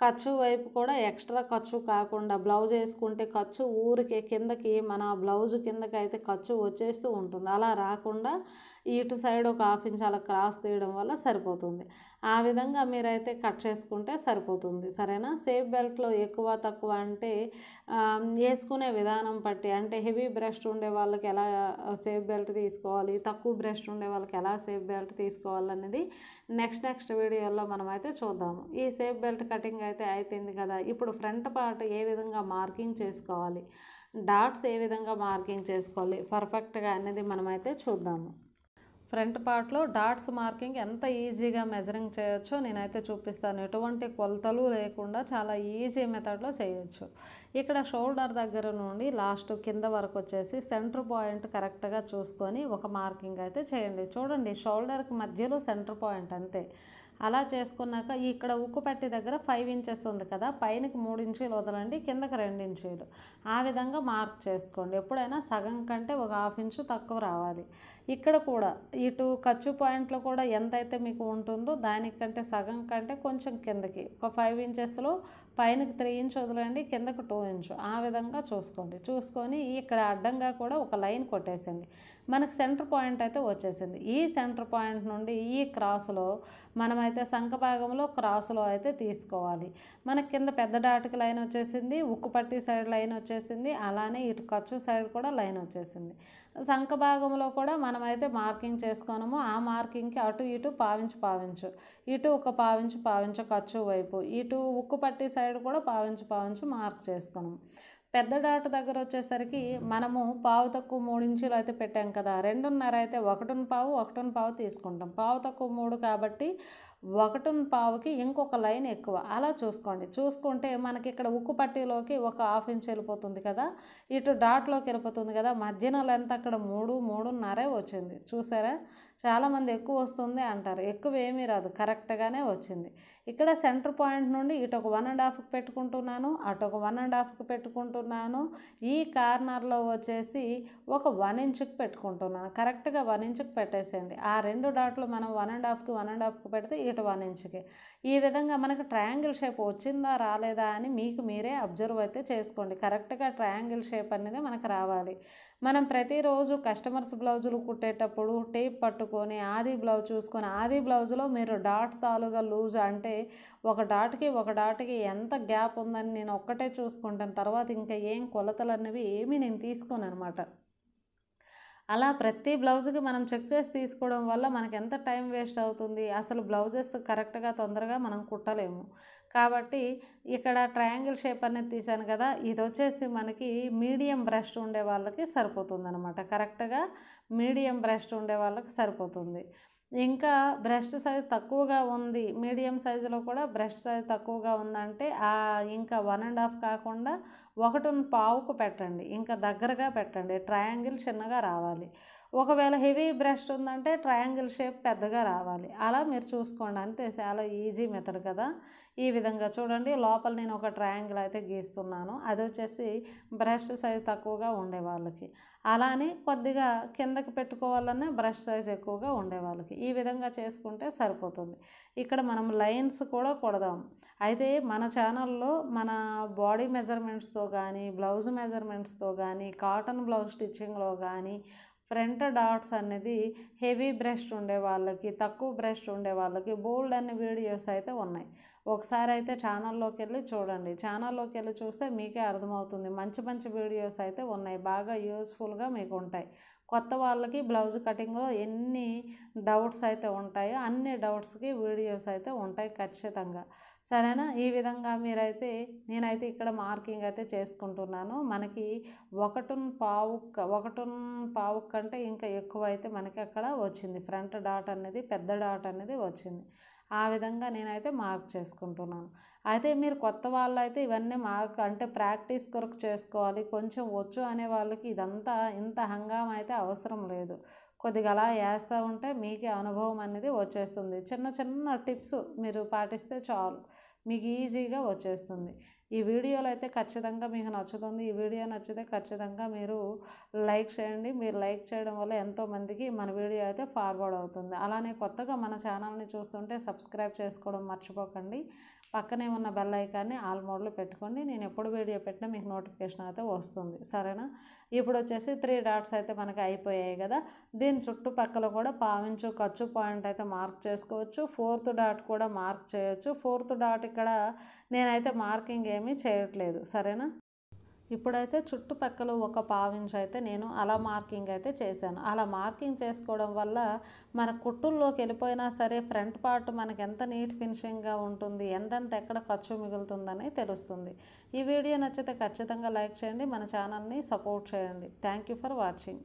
Speaker 1: ఖర్చు వైపు కూడా ఎక్స్ట్రా ఖర్చు కాకుండా బ్లౌజ్ వేసుకుంటే ఖర్చు ఊరికే కిందకి మన బ్లౌజ్ కిందకి అయితే ఖర్చు వచ్చేస్తూ ఉంటుంది అలా రాకుండా ఇటు సైడ్ ఒక హాఫ్ ఇంచ్ అలా క్రాస్ తీయడం వల్ల సరిపోతుంది ఆ విధంగా మీరైతే కట్ చేసుకుంటే సరిపోతుంది సరేనా సేఫ్ బెల్ట్లో ఎక్కువ తక్కువ అంటే వేసుకునే విధానం బట్టి అంటే హెవీ బ్రెస్ట్ ఉండే వాళ్ళకి ఎలా సేఫ్ బెల్ట్ తీసుకోవాలి తక్కువ బ్రెస్ట్ ఉండే వాళ్ళకి ఎలా సేఫ్ బెల్ట్ తీసుకోవాలనేది నెక్స్ట్ నెక్స్ట్ వీడియోలో మనమైతే చూద్దాము ఈ సేఫ్ బెల్ట్ కటింగ్ అయితే అయిపోయింది కదా ఇప్పుడు ఫ్రంట్ పార్ట్ ఏ విధంగా మార్కింగ్ చేసుకోవాలి డాట్స్ ఏ విధంగా మార్కింగ్ చేసుకోవాలి పర్ఫెక్ట్గా అనేది మనమైతే చూద్దాము ఫ్రంట్ పార్ట్లో డాట్స్ మార్కింగ్ ఎంత ఈజీగా మెజరింగ్ చేయొచ్చో నేనైతే చూపిస్తాను ఎటువంటి కొలతలు లేకుండా చాలా ఈజీ మెథడ్లో చేయొచ్చు ఇక్కడ షోల్డర్ దగ్గర నుండి లాస్ట్ కింద వరకు వచ్చేసి సెంటర్ పాయింట్ కరెక్ట్గా చూసుకొని ఒక మార్కింగ్ అయితే చేయండి చూడండి షోల్డర్కి మధ్యలో సెంటర్ పాయింట్ అంతే అలా చేసుకున్నాక ఇక్కడ ఉక్కు పట్టి దగ్గర ఫైవ్ ఇంచెస్ ఉంది కదా పైనకి మూడు ఇంచీలు వదలండి కిందకి రెండు ఇంచీలు ఆ విధంగా మార్క్ చేసుకోండి ఎప్పుడైనా సగం కంటే ఒక హాఫ్ ఇంచు తక్కువ రావాలి ఇక్కడ కూడా ఇటు ఖర్చు పాయింట్లో కూడా ఎంతైతే మీకు ఉంటుందో దానికంటే సగం కంటే కొంచెం కిందకి ఒక ఫైవ్ ఇంచెస్లో పైనకి త్రీ ఇంచు వదలండి కిందకు టూ ఇంచు ఆ విధంగా చూసుకోండి చూసుకొని ఇక్కడ అడ్డంగా కూడా ఒక లైన్ కొట్టేసింది మనకు సెంటర్ పాయింట్ అయితే వచ్చేసింది ఈ సెంటర్ పాయింట్ నుండి ఈ క్రాసులో మనమైతే సంఖ భాగంలో క్రాసులో అయితే తీసుకోవాలి మనకి కింద పెద్ద డాటుకి లైన్ వచ్చేసింది ఉక్కుపట్టి సైడ్ లైన్ వచ్చేసింది అలానే ఇటు ఖర్చు సైడ్ కూడా లైన్ వచ్చేసింది సంఖ భాగంలో కూడా మనమైతే మార్కింగ్ చేసుకోనము ఆ మార్కింగ్కి అటు ఇటు పావించు పావించు ఇటు ఒక పావించు పావించు ఖర్చు వైపు ఇటు ఉక్కు పట్టి సైడ్ కూడా పావించు పావించు మార్క్ చేసుకున్నాము పెద్ద డాట్ దగ్గర వచ్చేసరికి మనము పావు తక్కువ మూడు ఇంచులు అయితే పెట్టాం కదా రెండున్నర అయితే ఒకటిన్ పావు ఒకటిన్ పావు తీసుకుంటాం పావు తక్కువ మూడు కాబట్టి ఒకటిన్ పావుకి ఇంకొక లైన్ ఎక్కువ అలా చూసుకోండి చూసుకుంటే మనకి ఇక్కడ ఉక్కు పట్టీలోకి ఒక హాఫ్ ఇంచ్ వెళ్ళిపోతుంది కదా ఇటు డాట్లోకి వెళ్ళిపోతుంది కదా మధ్యన లెంత్ అక్కడ మూడు మూడున్నరే వచ్చింది చూసారా చాలామంది ఎక్కువ వస్తుంది అంటారు ఎక్కువ ఏమీ రాదు కరెక్ట్గానే వచ్చింది ఇక్కడ సెంటర్ పాయింట్ నుండి ఇటు ఒక వన్ అండ్ హాఫ్కి పెట్టుకుంటున్నాను అటు ఒక వన్ అండ్ హాఫ్కి పెట్టుకుంటున్నాను ఈ కార్నర్లో వచ్చేసి ఒక వన్ ఇంచుకి పెట్టుకుంటున్నాను కరెక్ట్గా వన్ ఇంచుకి పెట్టేసేయండి ఆ రెండు డాట్లు మనం వన్ అండ్ హాఫ్కి వన్ అండ్ హాఫ్కి పెడితే ఇటు వన్ ఇంచుకి ఈ విధంగా మనకు ట్రయాంగిల్ షేప్ వచ్చిందా రాలేదా అని మీకు మీరే అబ్జర్వ్ అయితే చేసుకోండి కరెక్ట్గా ట్రయాంగిల్ షేప్ అనేది మనకు రావాలి మనం ప్రతిరోజు కస్టమర్స్ బ్లౌజులు కుట్టేటప్పుడు టేప్ పట్టుకొని ఆది బ్లౌజ్ చూసుకొని ఆది బ్లౌజ్లో మీరు డాట్ తాలుగా లూజ్ అంటే ఒక డాట్కి ఒక డాట్కి ఎంత గ్యాప్ ఉందని నేను ఒక్కటే చూసుకుంటాను తర్వాత ఇంకా ఏం కొలతలు అనేవి ఏమీ నేను తీసుకోను అనమాట అలా ప్రతి బ్లౌజ్కి మనం చెక్ చేసి తీసుకోవడం వల్ల మనకు ఎంత టైం వేస్ట్ అవుతుంది అసలు బ్లౌజెస్ కరెక్ట్గా తొందరగా మనం కుట్టలేము కాబట్టి ఇక్కడ ట్రయాంగిల్ షేప్ అనేది తీశాను కదా ఇది వచ్చేసి మనకి మీడియం బ్రష్ ఉండే వాళ్ళకి సరిపోతుంది అనమాట కరెక్ట్గా మీడియం బ్రష్ ఉండే వాళ్ళకి సరిపోతుంది ఇంకా బ్రష్ట్ సైజ్ తక్కువగా ఉంది మీడియం సైజులో కూడా బ్రష్ సైజ్ తక్కువగా ఉందంటే ఇంకా వన్ అండ్ హాఫ్ కాకుండా ఒకటిని పావుకు పెట్టండి ఇంకా దగ్గరగా పెట్టండి ట్రయాంగిల్ చిన్నగా రావాలి ఒకవేళ హెవీ బ్రష్ ఉందంటే ట్రయాంగిల్ షేప్ పెద్దగా రావాలి అలా మీరు చూసుకోండి అంతే చాలా ఈజీ మెథడ్ కదా ఈ విధంగా చూడండి లోపల నేను ఒక ట్రయాంగిల్ అయితే గీస్తున్నాను అది వచ్చేసి బ్రష్ సైజ్ తక్కువగా ఉండే వాళ్ళకి అలానే కొద్దిగా కిందకి పెట్టుకోవాలన్నా బ్రష్ సైజ్ ఎక్కువగా ఉండే వాళ్ళకి ఈ విధంగా చేసుకుంటే సరిపోతుంది ఇక్కడ మనం లైన్స్ కూడా కొడదాం అయితే మన ఛానల్లో మన బాడీ మెజర్మెంట్స్తో కానీ బ్లౌజ్ మెజర్మెంట్స్తో కానీ కాటన్ బ్లౌజ్ స్టిచ్చింగ్లో కానీ ఫ్రంట్ డాట్స్ అనేది హెవీ బ్రెస్ట్ ఉండే వాళ్ళకి తక్కువ బ్రెస్ట్ ఉండే వాళ్ళకి బోల్డ్ అనే వీడియోస్ అయితే ఉన్నాయి ఒకసారి అయితే ఛానల్లోకి వెళ్ళి చూడండి ఛానల్లోకి వెళ్ళి చూస్తే మీకే అర్థమవుతుంది మంచి మంచి వీడియోస్ అయితే ఉన్నాయి బాగా యూస్ఫుల్గా మీకు ఉంటాయి కొత్త వాళ్ళకి బ్లౌజ్ కటింగ్లో ఎన్ని డౌట్స్ అయితే ఉంటాయో అన్ని డౌట్స్కి వీడియోస్ అయితే ఉంటాయి ఖచ్చితంగా సరేనా ఈ విధంగా మీరైతే నేనైతే ఇక్కడ మార్కింగ్ అయితే చేసుకుంటున్నాను మనకి ఒకటున్ పావు ఒకటున్ పావు కంటే ఇంకా ఎక్కువ అయితే మనకి అక్కడ వచ్చింది ఫ్రంట్ డాట్ అనేది పెద్ద డాట్ అనేది వచ్చింది ఆ విధంగా నేనైతే మార్క్ చేసుకుంటున్నాను అయితే మీరు కొత్త వాళ్ళు అయితే ఇవన్నీ మార్క్ అంటే ప్రాక్టీస్ కొరకు చేసుకోవాలి కొంచెం వచ్చు అనే వాళ్ళకి ఇదంతా ఇంత అయితే అవసరం లేదు కొద్దిగా అలా వేస్తూ ఉంటే మీకు అనుభవం అనేది వచ్చేస్తుంది చిన్న చిన్న టిప్స్ మీరు పాటిస్తే చాలు మీకు ఈజీగా వచ్చేస్తుంది ఈ వీడియోలో అయితే ఖచ్చితంగా మీకు నచ్చుతుంది ఈ వీడియో నచ్చితే ఖచ్చితంగా మీరు లైక్ చేయండి మీరు లైక్ చేయడం వల్ల ఎంతోమందికి మన వీడియో అయితే ఫార్వర్డ్ అవుతుంది అలానే కొత్తగా మన ఛానల్ని చూస్తుంటే సబ్స్క్రైబ్ చేసుకోవడం మర్చిపోకండి పక్కనే ఉన్న బెల్ ఐకాన్ని ఆల్ మోడ్లో పెట్టుకోండి నేను ఎప్పుడు వీడియో పెట్టినా మీకు నోటిఫికేషన్ అయితే వస్తుంది సరేనా ఇప్పుడు వచ్చేసి త్రీ డాట్స్ అయితే మనకి అయిపోయాయి కదా దీని చుట్టుపక్కల కూడా పావించు ఖర్చు పాయింట్ అయితే మార్క్ చేసుకోవచ్చు ఫోర్త్ డాట్ కూడా మార్క్ చేయొచ్చు ఫోర్త్ డాట్ ఇక్కడ నేనైతే మార్కింగ్ ఏమీ చేయట్లేదు సరేనా ఇప్పుడైతే చుట్టుపక్కల ఒక పావించ్ అయితే నేను అలా మార్కింగ్ అయితే చేశాను అలా మార్కింగ్ చేసుకోవడం వల్ల మన కుట్టుల్లోకి వెళ్ళిపోయినా సరే ఫ్రంట్ పార్ట్ మనకి ఎంత నీట్ ఫినిషింగ్గా ఉంటుంది ఎంతెంత ఎక్కడ ఖర్చు మిగులుతుందని తెలుస్తుంది ఈ వీడియో నచ్చితే ఖచ్చితంగా లైక్ చేయండి మన ఛానల్ని సపోర్ట్ చేయండి థ్యాంక్ యూ ఫర్ వాచింగ్